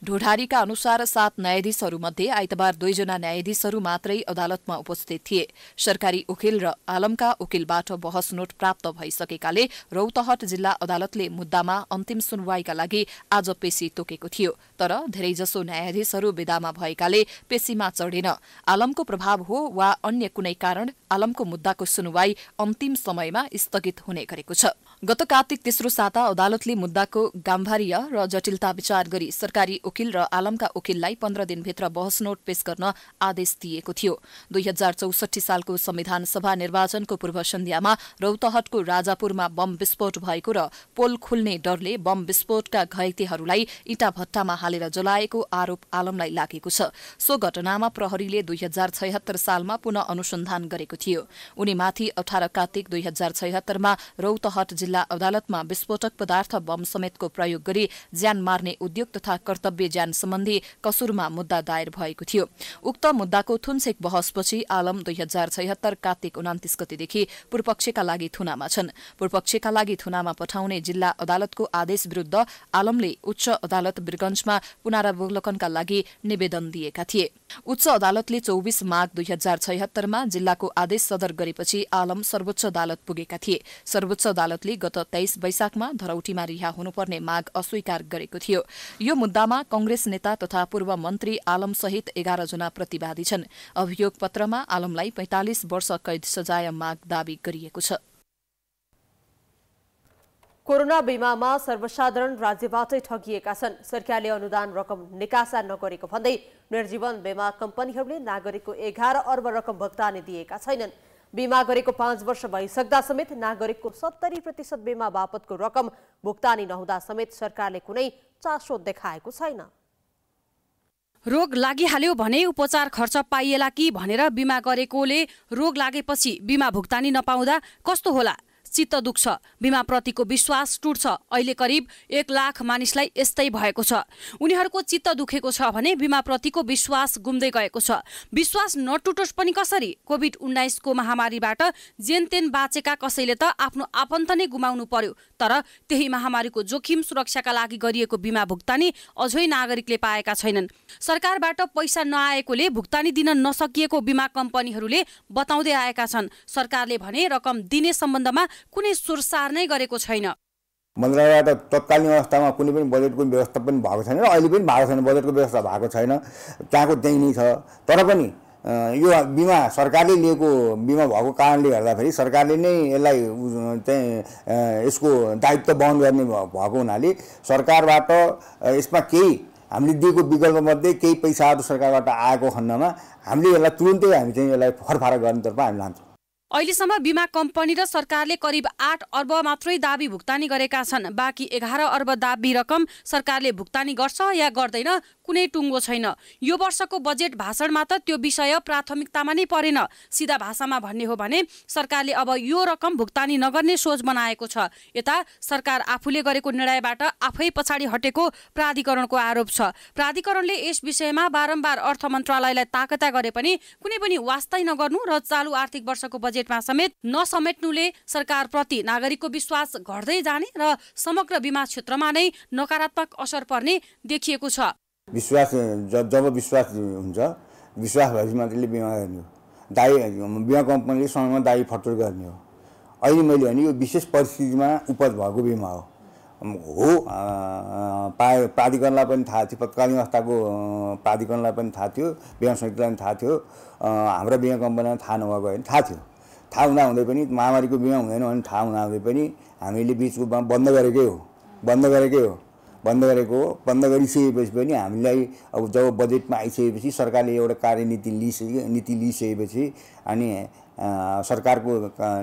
ढोडारीका अनुसार सात न्यायाधीशहरूमध्ये आइतबार दुईजना न्यायाधीशहरू मात्रै अदालतमा उपस्थित थिए सरकारी उकिल र आलमका उकिलबाट बहस नोट प्राप्त भइसकेकाले रौतहट जिल्ला अदालतले मुद्दामा अन्तिम सुनवाईका लागि आज पेशी तोकेको थियो तर धेरैजसो न्यायाधीशहरू विदामा भएकाले पेशीमा चढेन आलमको प्रभाव हो वा अन्य कुनै कारण आलमको मुद्दाको सुनवाई अन्तिम समयमा स्थगित हुने गरेको छ गत कार्तिक तेस्रो साता अदालतले मुद्दाको गाम्भार्य र जटिलता विचार गरी सरकारी वकिल र आलमका वकिललाई पन्ध्र दिनभित्र बहस नोट पेश गर्न आदेश दिएको थियो दुई हजार चौसठी सालको संविधान सभा निर्वाचनको पूर्व सन्ध्यामा रौतहटको राजापुरमा बम विस्फोट भएको र पोल खुल्ने डरले बम विस्फोटका घाइतेहरूलाई इटा भट्टामा हालेर जलाएको आरोप आलमलाई लागेको छ सो घटनामा प्रहरीले दुई हजार छयत्तर सालमा पुनः अनुसन्धान गरेको थियो उनीमाथि अठार कार्तिक दुई हजार छयत्तरमा रौतहट जिल्ला अदालतमा विस्फोटक पदार्थ बम समेतको प्रयोग गरी ज्यान मार्ने उद्योग तथा कर्तव्य ज्यान सम्बन्धी कसुरमा मुद्दा दायर भएको थियो उक्त मुद्दाको थुनसेक बहसपछि आलम दुई हजार छयत्तर कार्तिक उनातिस गतिदेखि पूर्वपक्षका लागि थुनामा छन् पूर्वपक्षका लागि थुनामा पठाउने जिल्ला अदालतको आदेश विरूद्ध आलमले उच्च अदालत वीरगंजमा पुनरावलोकनका लागि निवेदन दिएका थिए उच्च अदालतले चौबिस माघ दुई हजार छयत्तरमा जिल्लाको आदेश सदर गरेपछि आलम सर्वोच्च अदालत पुगेका थिए सर्वोच्च अदालतले गत तेइस वैशाखमा धरौटीमा रिहा हुनुपर्ने माग अस्वीकार गरेको थियो यो मुद्दामा कंग्रेस नेता तथा पूर्व मन्त्री आलम सहित जना प्रतिवादी छन् अभियोग पत्रमा आलमलाई पैंतालिस वर्ष कैद सजाय माग दावी गरिएको छ कोरोना बिमामा सर्वसाधारण राज्यबाटै ठगिएका छन् सरकारले अनुदान रकम निकासा नगरेको भन्दै निर्जीवन बिमा कम्पनीहरूले नागरिकको एघार अर्ब रकम भुक्तानी दिएका छैनन् बिमा गरेको पाँच वर्ष भइसक्दा समेत नागरिकको सत्तरी प्रतिशत बिमा बापतको रकम भुक्तानी नहुँदा समेत सरकारले कुनै चासो देखाएको छैन रोग लागिहाल्यो भने उपचार खर्च पाइएला कि भनेर बिमा गरेकोले रोग लागेपछि बिमा भुक्तानी नपाउँदा कस्तो होला चित्त दुख्छ बिमाप्रतिको विश्वास टुट्छ अहिले करिब एक लाख मानिसलाई यस्तै भएको छ उनीहरूको चित्त दुखेको छ भने बिमाप्रतिको विश्वास गुम्दै गएको छ विश्वास नटुटोस् पनि कसरी कोभिड उन्नाइसको महामारीबाट जेनतेन बाँचेका कसैले त आफ्नो आफन्त नै गुमाउनु पर्यो तर त्यही महामारीको जोखिम सुरक्षाका लागि गरिएको बिमा भुक्तानी अझै नागरिकले पाएका छैनन् सरकारबाट पैसा नआएकोले भुक्तानी दिन नसकिएको बिमा कम्पनीहरूले बताउँदै आएका छन् सरकारले भने रकम दिने सम्बन्धमा कुनै सुरसार नै गरेको छैन त तत्कालीन अवस्थामा कुनै पनि बजेटको व्यवस्था पनि भएको छैन र अहिले पनि भएको छैन बजेटको व्यवस्था भएको छैन त्यहाँको नै छ तर पनि यो बिमा सरकारले लिएको बिमा भएको कारणले गर्दाखेरि सरकारले नै यसलाई चाहिँ यसको दायित्व वहन गर्ने भएको हुनाले सरकारबाट यसमा केही हामीले दिएको विकल्पमध्ये केही पैसाहरू सरकारबाट आएको खण्डमा हामीले यसलाई तुरुन्तै हामी चाहिँ यसलाई फरफार गर्नेतर्फ हामी लान्छौँ अहिलेसम्म बिमा कम्पनी र सरकारले करिब आठ अर्ब मात्रै दाबी भुक्तानी गरेका छन् बाँकी एघार अर्ब दाबी रकम सरकारले भुक्तानी गर्छ या गर्दैन कुनै टुङ्गो छैन यो वर्षको बजेट भाषणमा त त्यो विषय प्राथमिकतामा नै परेन सिधा भाषामा भन्ने हो भने सरकारले अब यो रकम भुक्तानी नगर्ने सोच बनाएको छ यता सरकार आफूले गरेको निर्णयबाट आफै पछाडि हटेको प्राधिकरणको आरोप छ प्राधिकरणले यस विषयमा बारम्बार अर्थ मन्त्रालयलाई ताकता गरे पनि कुनै पनि वास्तै नगर्नु र चालु आर्थिक वर्षको बजेटमा समेत नसमेट्नुले सरकारप्रति नागरिकको विश्वास घट्दै जाने र समग्र बिमा क्षेत्रमा नै नकारात्मक असर पर्ने देखिएको छ विश्वास जब जब विश्वास हुन्छ विश्वास भएपछि मात्रै बिमा गर्ने हो दाई बिमा कम्पनीले समयमा दाई फटोर गर्ने हो अहिले मैले भने यो विशेष परिस्थितिमा उपज भएको बिमा हो हो पा प्राधिकरणलाई पनि थाहा थियो तत्कालीन अवस्थाको प्राधिकरणलाई पनि थाहा थियो बिमा समितिलाई पनि थाहा थियो हाम्रो बिमा कम्पनीलाई थाहा नभएको भने थाहा थियो थाहा हुँदाहुँदै पनि महामारीको बिमा हुँदैन भने थाहा हुँदाहुँदै पनि हामीले बिचको बन्द गरेकै हो बन्द गरेकै हो बन्द गरेको हो बन्द गरिसकेपछि पनि हामीलाई अब जब बजेटमा आइसकेपछि सरकारले एउटा कार्यनीति लिइसके नीति लिइसकेपछि अनि सरकारको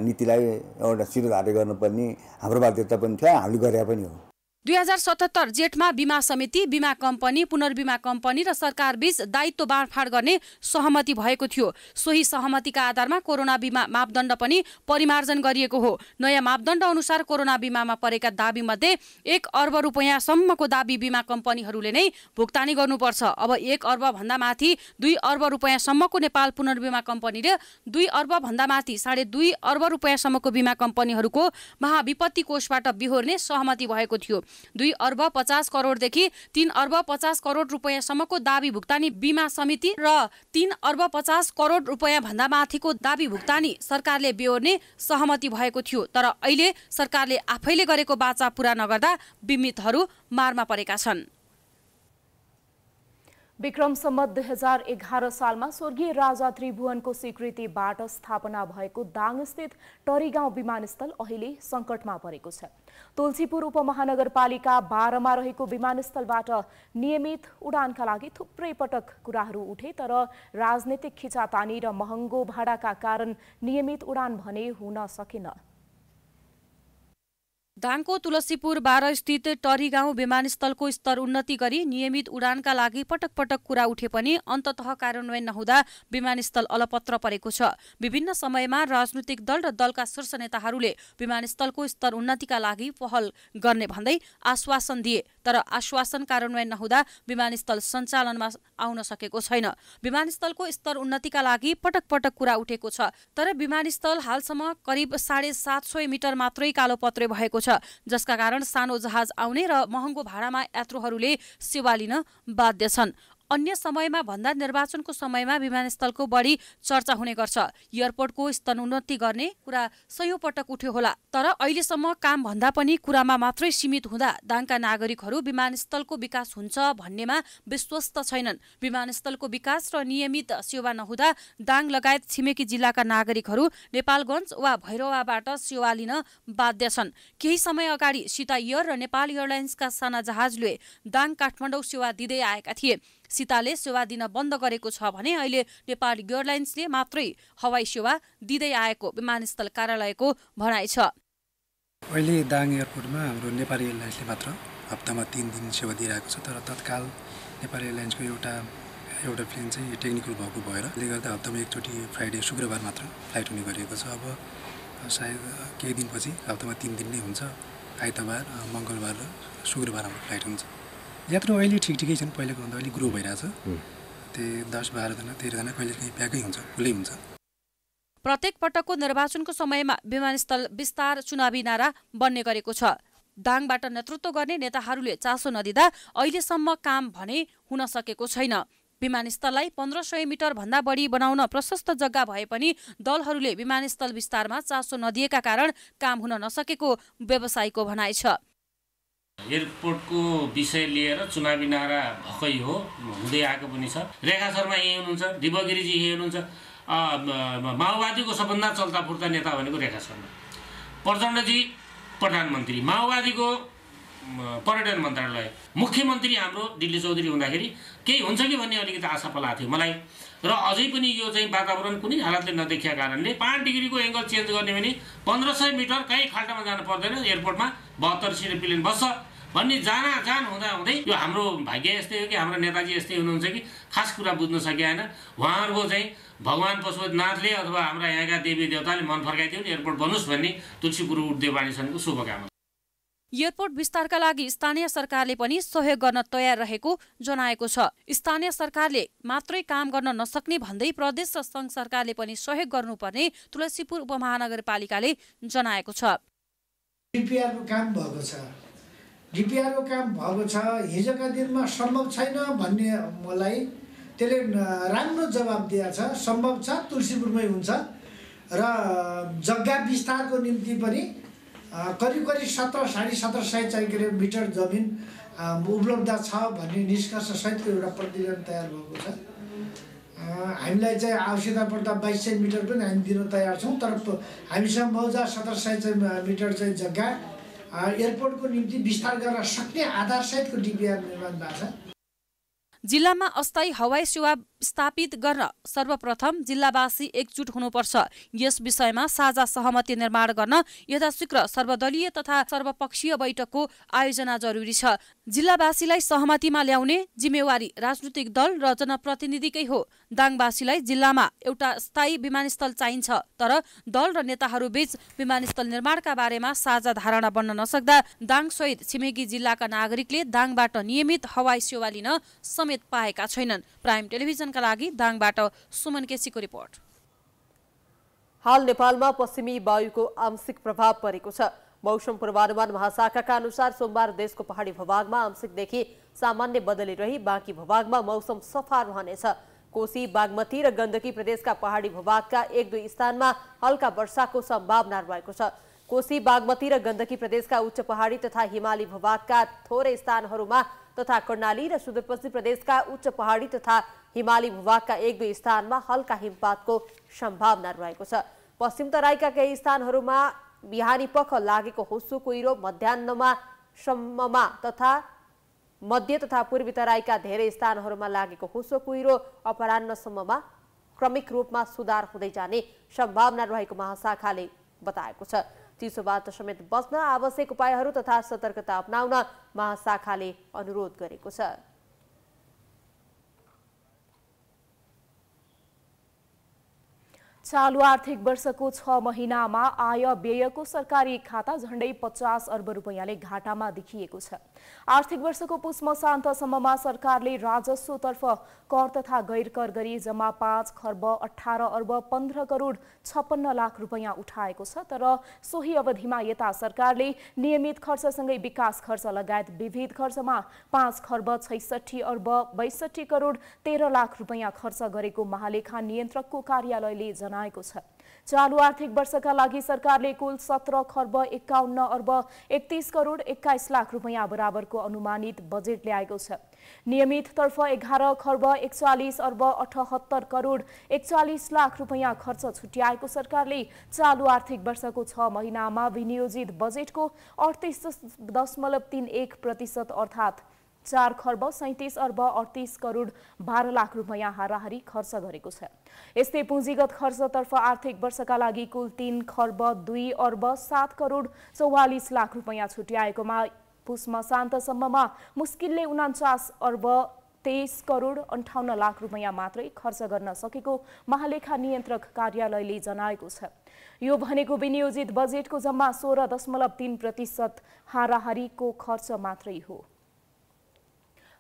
नीतिलाई एउटा सिरोधार्य गर्नुपर्ने हाम्रो बाध्यता पनि थियो हामीले गरे पनि हो दुई हजार सतहत्तर जेठमा बिमा समिति बिमा कम्पनी पुनर्बिमा कम्पनी र सरकार सरकारबीच दायित्व बाँडफाँड गर्ने सहमति भएको थियो सोही सहमतिका आधारमा कोरोना बिमा मापदण्ड पनि परिमार्जन गरिएको हो नयाँ मापदण्ड अनुसार कोरोना बिमामा परेका दाबीमध्ये एक अर्ब रुपियाँसम्मको दाबी बिमा कम्पनीहरूले नै भुक्तानी गर्नुपर्छ अब एक अर्बभन्दा माथि दुई अर्ब रुपियाँसम्मको नेपाल पुनर्बिमा कम्पनीले दुई अर्बभन्दा माथि साढे दुई अर्ब रुपियाँसम्मको बिमा कम्पनीहरूको महाविपत्ति कोषबाट बिहोर्ने सहमति भएको थियो दुई अर्ब पचास करोडदेखि तिन अर्ब पचास करोड रुपियाँसम्मको दावी भुक्तानी बिमा समिति र तिन अर्ब पचास करोड रुपियाँभन्दा माथिको दावी भुक्तानी सरकारले बेहोर्ने सहमति भएको थियो तर अहिले सरकारले आफैले गरेको बाचा पुरा नगर्दा बिमितहरू मारमा परेका छन् विक्रम सम्मत दुई हजार एघार सालमा स्वर्गीय राजा त्रिभुवनको स्वीकृतिबाट स्थापना भएको दाङस्थित टरीगाउँ विमानस्थल अहिले सङ्कटमा परेको छ तुलसीपुर उपमहानगरपालिका बाह्रमा रहेको विमानस्थलबाट नियमित उडानका लागि थुप्रै पटक कुराहरू उठे तर राजनैतिक खिचातानी र महँगो भाडाका कारण नियमित उडान भने हुन सकेन दाङको तुलसीपुर बाह्र स्थित टरी गाउँ विमानस्थलको स्तर उन्नति गरी नियमित उडानका लागि पटक पटक कुरा उठे पनि अन्तत कार्यान्वयन नहुँदा विमानस्थल अलपत्र परेको छ विभिन्न समयमा राजनैतिक दल र दलका शीर्ष नेताहरूले विमानस्थलको स्तर उन्नतिका लागि पहल गर्ने भन्दै आश्वासन दिए तर आश्वासन कार्यान्वयन नहुँदा विमानस्थल सञ्चालनमा आउन सकेको छैन विमानस्थलको स्तर उन्नतिका लागि पटक पटक कुरा उठेको छ तर विमानस्थल हालसम्म करिब साढे सात सय मिटर मात्रै पत्रे भएको छ जसका कारण सानो जहाज आउने र महँगो भाडामा यात्रुहरूले सेवा लिन बाध्य छन् अन्य समयमा भन्दा निर्वाचनको समयमा विमानस्थलको बढी चर्चा हुने गर्छ एयरपोर्टको स्तनोन्नति गर्ने कुरा सयौँ पटक उठ्यो होला तर अहिलेसम्म काम भन्दा पनि कुरामा मात्रै सीमित हुँदा दाङका नागरिकहरू विमानस्थलको विकास हुन्छ भन्नेमा विश्वस्त छैनन् विमानस्थलको विकास र नियमित सेवा नहुँदा दाङ लगायत छिमेकी जिल्लाका नागरिकहरू नेपालगञ्ज वा भैरवाबाट सेवा लिन बाध्य छन् केही समय अगाडि सीता एयर र नेपाल एयरलाइन्सका साना जहाजले दाङ काठमाडौँ सेवा दिँदै आएका थिए सीताले सेवा दिन बन्द गरेको छ भने अहिले नेपाल एयरलाइन्सले मात्रै हवाई सेवा दिँदै आएको विमानस्थल कार्यालयको भनाइ छ अहिले दाङ एयरपोर्टमा हाम्रो नेपाली एयरलाइन्सले मात्र हप्तामा तिन दिन सेवा दिइरहेको छ तर तत्काल नेपाली एयरलाइन्सको एउटा एउटा प्लेन चाहिँ टेक्निकल भएको भएर त्यसले गर्दा हप्तामा एकचोटि फ्राइडे शुक्रबार मात्र फ्लाइट हुने गरिएको छ अब सायद केही दिनपछि हप्तामा तिन दिन नै हुन्छ आइतबार मङ्गलबार र शुक्रबार हाम्रो फ्लाइट हुन्छ यात्रु अहिले ठिक ठिकै छन् पहिलाको भन्दा अलिक ग्रो भइरहेछ त्यही दस बाह्रजना तेह्रजना कहिले काहीँ प्याकै हुन्छ खुलै हुन्छ प्रत्येक पटकको निर्वाचनको समयमा विमानस्थल विस्तार चुनावी नारा बन्ने गरेको छ दाङबाट नेतृत्व गर्ने नेताहरूले चासो नदिँदा अहिलेसम्म काम भने हुन सकेको छैन विमानस्थललाई पन्ध्र सय मिटरभन्दा बढी बनाउन प्रशस्त जग्गा भए पनि दलहरूले विमानस्थल विस्तारमा चासो नदिएका कारण काम हुन नसकेको व्यवसायीको भनाइ छ एयरपोर्टको विषय लिएर चुनावी नारा भएकै हो हुँदै आएको पनि छ रेखा शर्मा यहीँ हुनुहुन्छ दिवगिरीजी यहीँ हुनुहुन्छ माओवादीको सबभन्दा फुर्ता नेता भनेको रेखा शर्मा प्रचण्डजी प्रधानमन्त्री माओवादीको पर्यटन मन्त्रालय मुख्यमन्त्री हाम्रो दिल्ली चौधरी हुँदाखेरि केही हुन्छ कि भन्ने अलिकति आशा पला थियो मलाई र अझै पनि यो चाहिँ वातावरण कुनै हालतले नदेखिया कारणले पाँच डिग्रीको एङ्गल चेन्ज गर्ने भने पन्ध्र सय मिटर कहीँ खाल्टामा जानु पर्दैन एयरपोर्टमा बहत्तरसित बिलियन बस्छ भन्ने जाना जान हुँदा हुँदै यो हाम्रो भाग्य यस्तै हो कि हाम्रो नेताजी यस्तै हुनुहुन्छ कि खास कुरा बुझ्न सकिएन उहाँहरूको चाहिँ भगवान् पशुपतिनाथले अथवा हाम्रा यहाँका देवी देवताले मन फर्काइदियो नि एयरपोर्ट बनोस् भन्ने तुलसी गुरु उठ्देवाणी शुभकामना एयरपोर्ट विस्तारका लागि स्थानीय सरकारले पनि सहयोग गर्न तयार रहेको जनाएको छ स्थानीय सरकारले मात्रै काम गर्न नसक्ने भन्दै प्रदेश र सङ्घ सरकारले पनि सहयोग गर्नुपर्ने तुलसीपुर उपमहानगरपालिकाले जनाएको छ डिपिआरको काम भएको छ डिपिआरको काम भएको छ हिजोका दिनमा सम्भव छैन भन्ने मलाई त्यसले राम्रो जवाब दिएको छ सम्भव छ तुलसीपुरमै हुन्छ र जग्गा विस्तारको निम्ति पनि करिब करिब सत्र साढे सत्र सय चार किलो मिटर जमिन उपलब्ध छ भन्ने निष्कर्षसहितको एउटा प्रतिवेदन तयार भएको छ हामीलाई चाहिँ आवश्यकता पर्दा बाइस सय मिटर पनि हामी दिन तयार छौँ तर हामीसँग मौजा सत्र सय मिटर चाहिँ जग्गा एयरपोर्टको निम्ति विस्तार गर्न सक्ने आधारसहितको डिपिआर निर्माण भएको छ जिल्लामा अस्थायी हवाई सेवा स्थापित गर्न सर्वप्रथम जिल्लावासी एकजुट हुनुपर्छ यस विषयमा साझा सहमति निर्माण गर्न यथाशीघ्र सर्वदलीय तथा सर्वपक्षीय बैठकको आयोजना जरुरी छ जिल्लावासीलाई सहमतिमा ल्याउने जिम्मेवारी राजनीतिक दल र जनप्रतिनिधिकै हो दाङवासीलाई जिल्लामा एउटा स्थायी विमानस्थल चाहिन्छ तर दल र नेताहरू बीच विमानस्थल निर्माणका बारेमा साझा धारणा बन्न नसक्दा दाङ सहित छिमेकी जिल्लाका नागरिकले दाङबाट नियमित हवाई सेवा लिन समेत पाएका छैनन् प्राइम टेलिभिजन टेलिभिजनका लागि दाङबाट सुमन केसीको रिपोर्ट हाल नेपालमा पश्चिमी वायुको आंशिक प्रभाव परेको छ मौसम पूर्वानुमान महाशाखाका अनुसार सोमबार देशको पहाडी भूभागमा आंशिकदेखि सामान्य बदली रही बाँकी भूभागमा मौसम सफा रहनेछ कोशी बागमती र गण्डकी प्रदेशका पहाडी भूभागका एक दुई स्थानमा हल्का वर्षाको सम्भावना रहेको छ कोशी बागमती र गण्डकी प्रदेशका उच्च पहाडी तथा हिमाली भूभागका थोरै स्थानहरूमा तथा कर्णाली र सुदूरपश्चिम प्रदेशका उच्च पहाडी तथा हिमाली भूभागका एक दुई स्थानमा हल्का हिमपातको सम्भावना रहेको छ पश्चिम तराईका केही स्थानहरूमा बिहानी पख लागेको हुस्सु कुहिरो मध्याहमा सम्ममा तथा मध्य तथा पूर्वी तराईका धेरै स्थानहरूमा लागेको हुस्सो कुहिरो अपरान्नसम्ममा क्रमिक रूपमा सुधार हुँदै जाने सम्भावना रहेको महाशाखाले बताएको छ चिसोबाट समेत बस्न आवश्यक उपायहरू तथा सतर्कता अप्नाउन महाशाखाले अनुरोध गरेको छ चालु आर्थिक वर्षको छ महिनामा आय व्ययको सरकारी खाता झण्डै पचास अर्ब रुपियाँले घाटामा देखिएको छ आर्थिक वर्षको पुष्मशान्तसम्ममा सरकारले राजस्वतर्फ कर तथा गैर गरी जम्मा पाँच खर्ब अठार अर्ब पन्ध्र करोड छप्पन्न लाख रुपैयाँ उठाएको छ तर सोही अवधिमा यता सरकारले नियमित खर्चसँगै विकास खर्च लगायत विविध खर्चमा पाँच खर्ब छैसठी अर्ब बैसठी करोड तेह्र लाख रुपियाँ खर्च गरेको महालेखा नियन्त्रकको कार्यालयले जनाएको छ चालु आर्थिक वर्षका लागि सरकारले कुल सत्र खर्ब एक्काउन्न अर्ब एकतिस करोड एक्काइस लाख रुपियाँ बराबरको अनुमानित बजेट ल्याएको छ नियमिततर्फ एघार खर्ब एकचालिस अर्ब अठहत्तर करोड एकचालिस लाख रुपियाँ खर्च छुट्याएको सरकारले चालु आर्थिक वर्षको छ महिनामा विनियोजित बजेटको अडतिस दशमलव तिन एक प्रतिशत अर्थात् चार खर्ब सैतिस अर्ब अडतिस करोड बाह्र लाख रुपियाँ हाराहारी खर्च गरेको छ यस्तै पुँजीगत खर्चतर्फ आर्थिक वर्षका लागि कुल तिन खर्ब दुई अर्ब सात करोड चौवालिस लाख रुपियाँ छुट्याएकोमा पुसमा शान्तसम्ममा मुस्किलले उनान्चास अर्ब तेइस करोड अन्ठाउन्न लाख रुपियाँ मात्रै खर्च गर्न सकेको महालेखा नियन्त्रक कार्यालयले जनाएको छ यो भनेको विनियोजित बजेटको जम्मा सोह्र दशमलव तिन प्रतिशत हाराहारीको खर्च मात्रै हो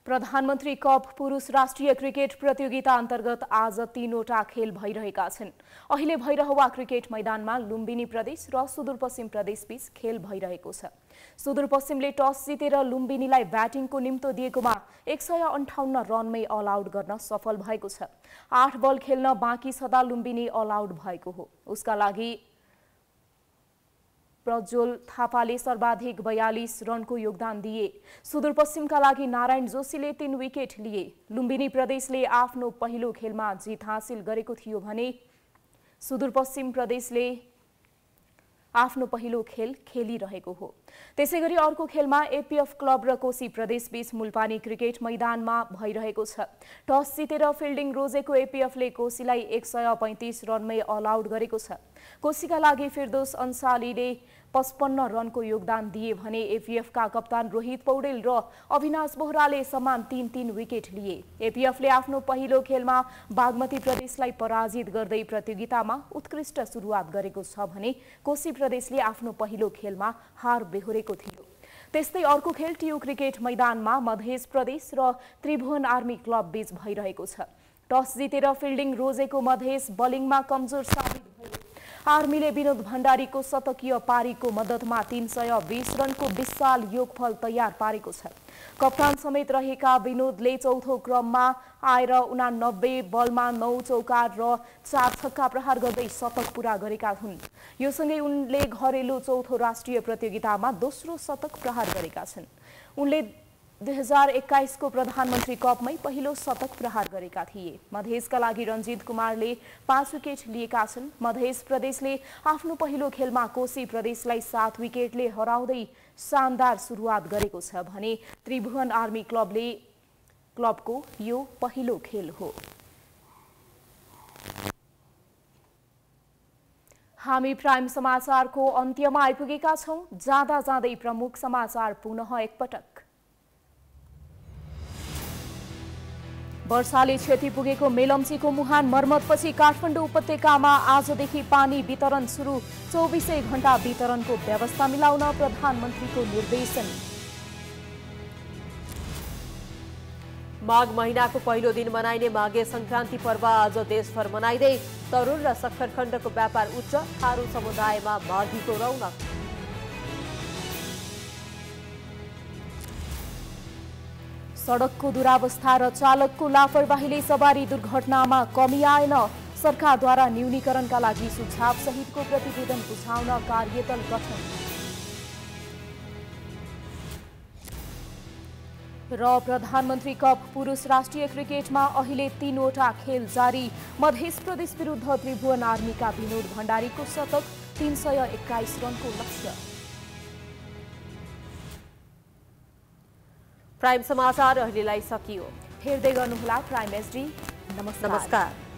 प्रधानमन्त्री कप पुरुष राष्ट्रिय क्रिकेट प्रतियोगिता अन्तर्गत आज तीनवटा खेल भइरहेका छन् अहिले भइरहवा क्रिकेट मैदानमा लुम्बिनी प्रदेश र सुदूरपश्चिम प्रदेशबीच खेल भइरहेको छ सुदूरपश्चिमले टस जितेर लुम्बिनीलाई ब्याटिङको निम्तो दिएकोमा एक सय अन्ठाउन्न रनमै अल आउट गर्न सफल भएको छ आठ बल खेल्न बाँकी सदा लुम्बिनी अल आउट भएको हो उसका लागि प्रज्वल थापाले सर्वाधिक बयालिस रनको योगदान दिए सुदूरपश्चिमका लागि नारायण जोशीले तीन विकेट लिए लुम्बिनी प्रदेशले आफ्नो पहिलो खेलमा जित हासिल गरेको थियो भने सुदूरपश्चिम प्रदेशले आफ्नो पहिलो खेल खेलिरहेको हो त्यसै गरी अर्को खेलमा एपिएफ क्लब र कोशी प्रदेशबीच मुलपानी क्रिकेट मैदानमा भइरहेको छ टस जितेर फिल्डिङ रोजेको एपिएफले कोशीलाई एक सय पैँतिस रनमै अल गरेको छ कोशीका लागि फिरदोस अन्सालीले पचपन्न रनको योगदान दिए भने एपिएफका कप्तान रोहित पौडेल र अविनाश बोहराले समान तीन तीन विकेट लिए एपिएफले आफ्नो पहिलो खेलमा बागमती प्रदेशलाई पराजित गर्दै प्रतियोगितामा उत्कृष्ट सुरुवात गरेको छ भने कोशी प्रदेशले आफ्नो पहिलो खेलमा हार बेहोरेको थियो त्यस्तै अर्को खेल टियु क्रिकेट मैदानमा मधेस प्रदेश र त्रिभुवन आर्मी क्लब बीच भइरहेको छ टस जितेर फिल्डिङ रोजेको मधेस बलिङमा कमजोर साबित आर्मीले विनोद भण्डारीको शतकीय पारीको मद्दतमा तीन सय बिस रनको विशाल योगफल तयार पारेको छ कप्तान समेत रहेका विनोदले चौथो क्रममा आएर उनानब्बे बलमा नौ चौकार र चार छक्का प्रहार गर्दै शतक पूरा गरेका हुन् यो सँगै उनले घरेलु चौथो राष्ट्रिय प्रतियोगितामा दोस्रो शतक प्रहार गरेका छन् उनले दुई हजार एक्काइसको प्रधानमन्त्री कपमै पहिलो शतक प्रहार गरेका थिए मधेसका लागि रञ्जित कुमारले पाँच विकेट लिएका छन् मधेस प्रदेशले आफ्नो पहिलो खेलमा कोशी प्रदेशलाई सात विकेटले हराउँदै शानदार सुरुवात गरेको छ भने त्रिभुवन आर्मी क्लबले क्लबको यो पहिलो खेल हो हामी प्राइम समाचारको अन्त्यमा आइपुगेका छौँ जाँदा जाँदै प्रमुख समाचार पुनः एकपटक वर्षाले क्षति पुगेको मेलम्चीको मुहान मर्मतपछि काठमाडौँ उपत्यकामा आजदेखि पानी वितरण सुरु चौबिसै घण्टा वितरणको व्यवस्था मिलाउन प्रधानमन्त्रीको निर्देशन माघ महिनाको पहिलो दिन मनाइने माघे सङ्क्रान्ति पर्व आज देशभर मनाइँदै तरुण र सखरखण्डको व्यापार उच्च थारू समुदायमा माघीको रौनक सडकको दुरावस्था र चालकको लापरवाहीले सवारी दुर्घटनामा कमी आएन सरकारद्वारा न्यूनीकरणका लागि सुझाव सहितको प्रतिवेदन बुझाउन कार्यदल गठन र प्रधानमन्त्री कप पुरुष राष्ट्रिय क्रिकेटमा अहिले तीनवटा खेल जारी मध्य प्रदेश विरुद्ध त्रिभुवन आर्मीका विनोद भण्डारीको शतक तीन सय एक्काइस रनको लक्ष्य प्राइम समाचार अहिलेलाई सकियो हेर्दै गर्नुहोला प्राइम एसडी नमस्कार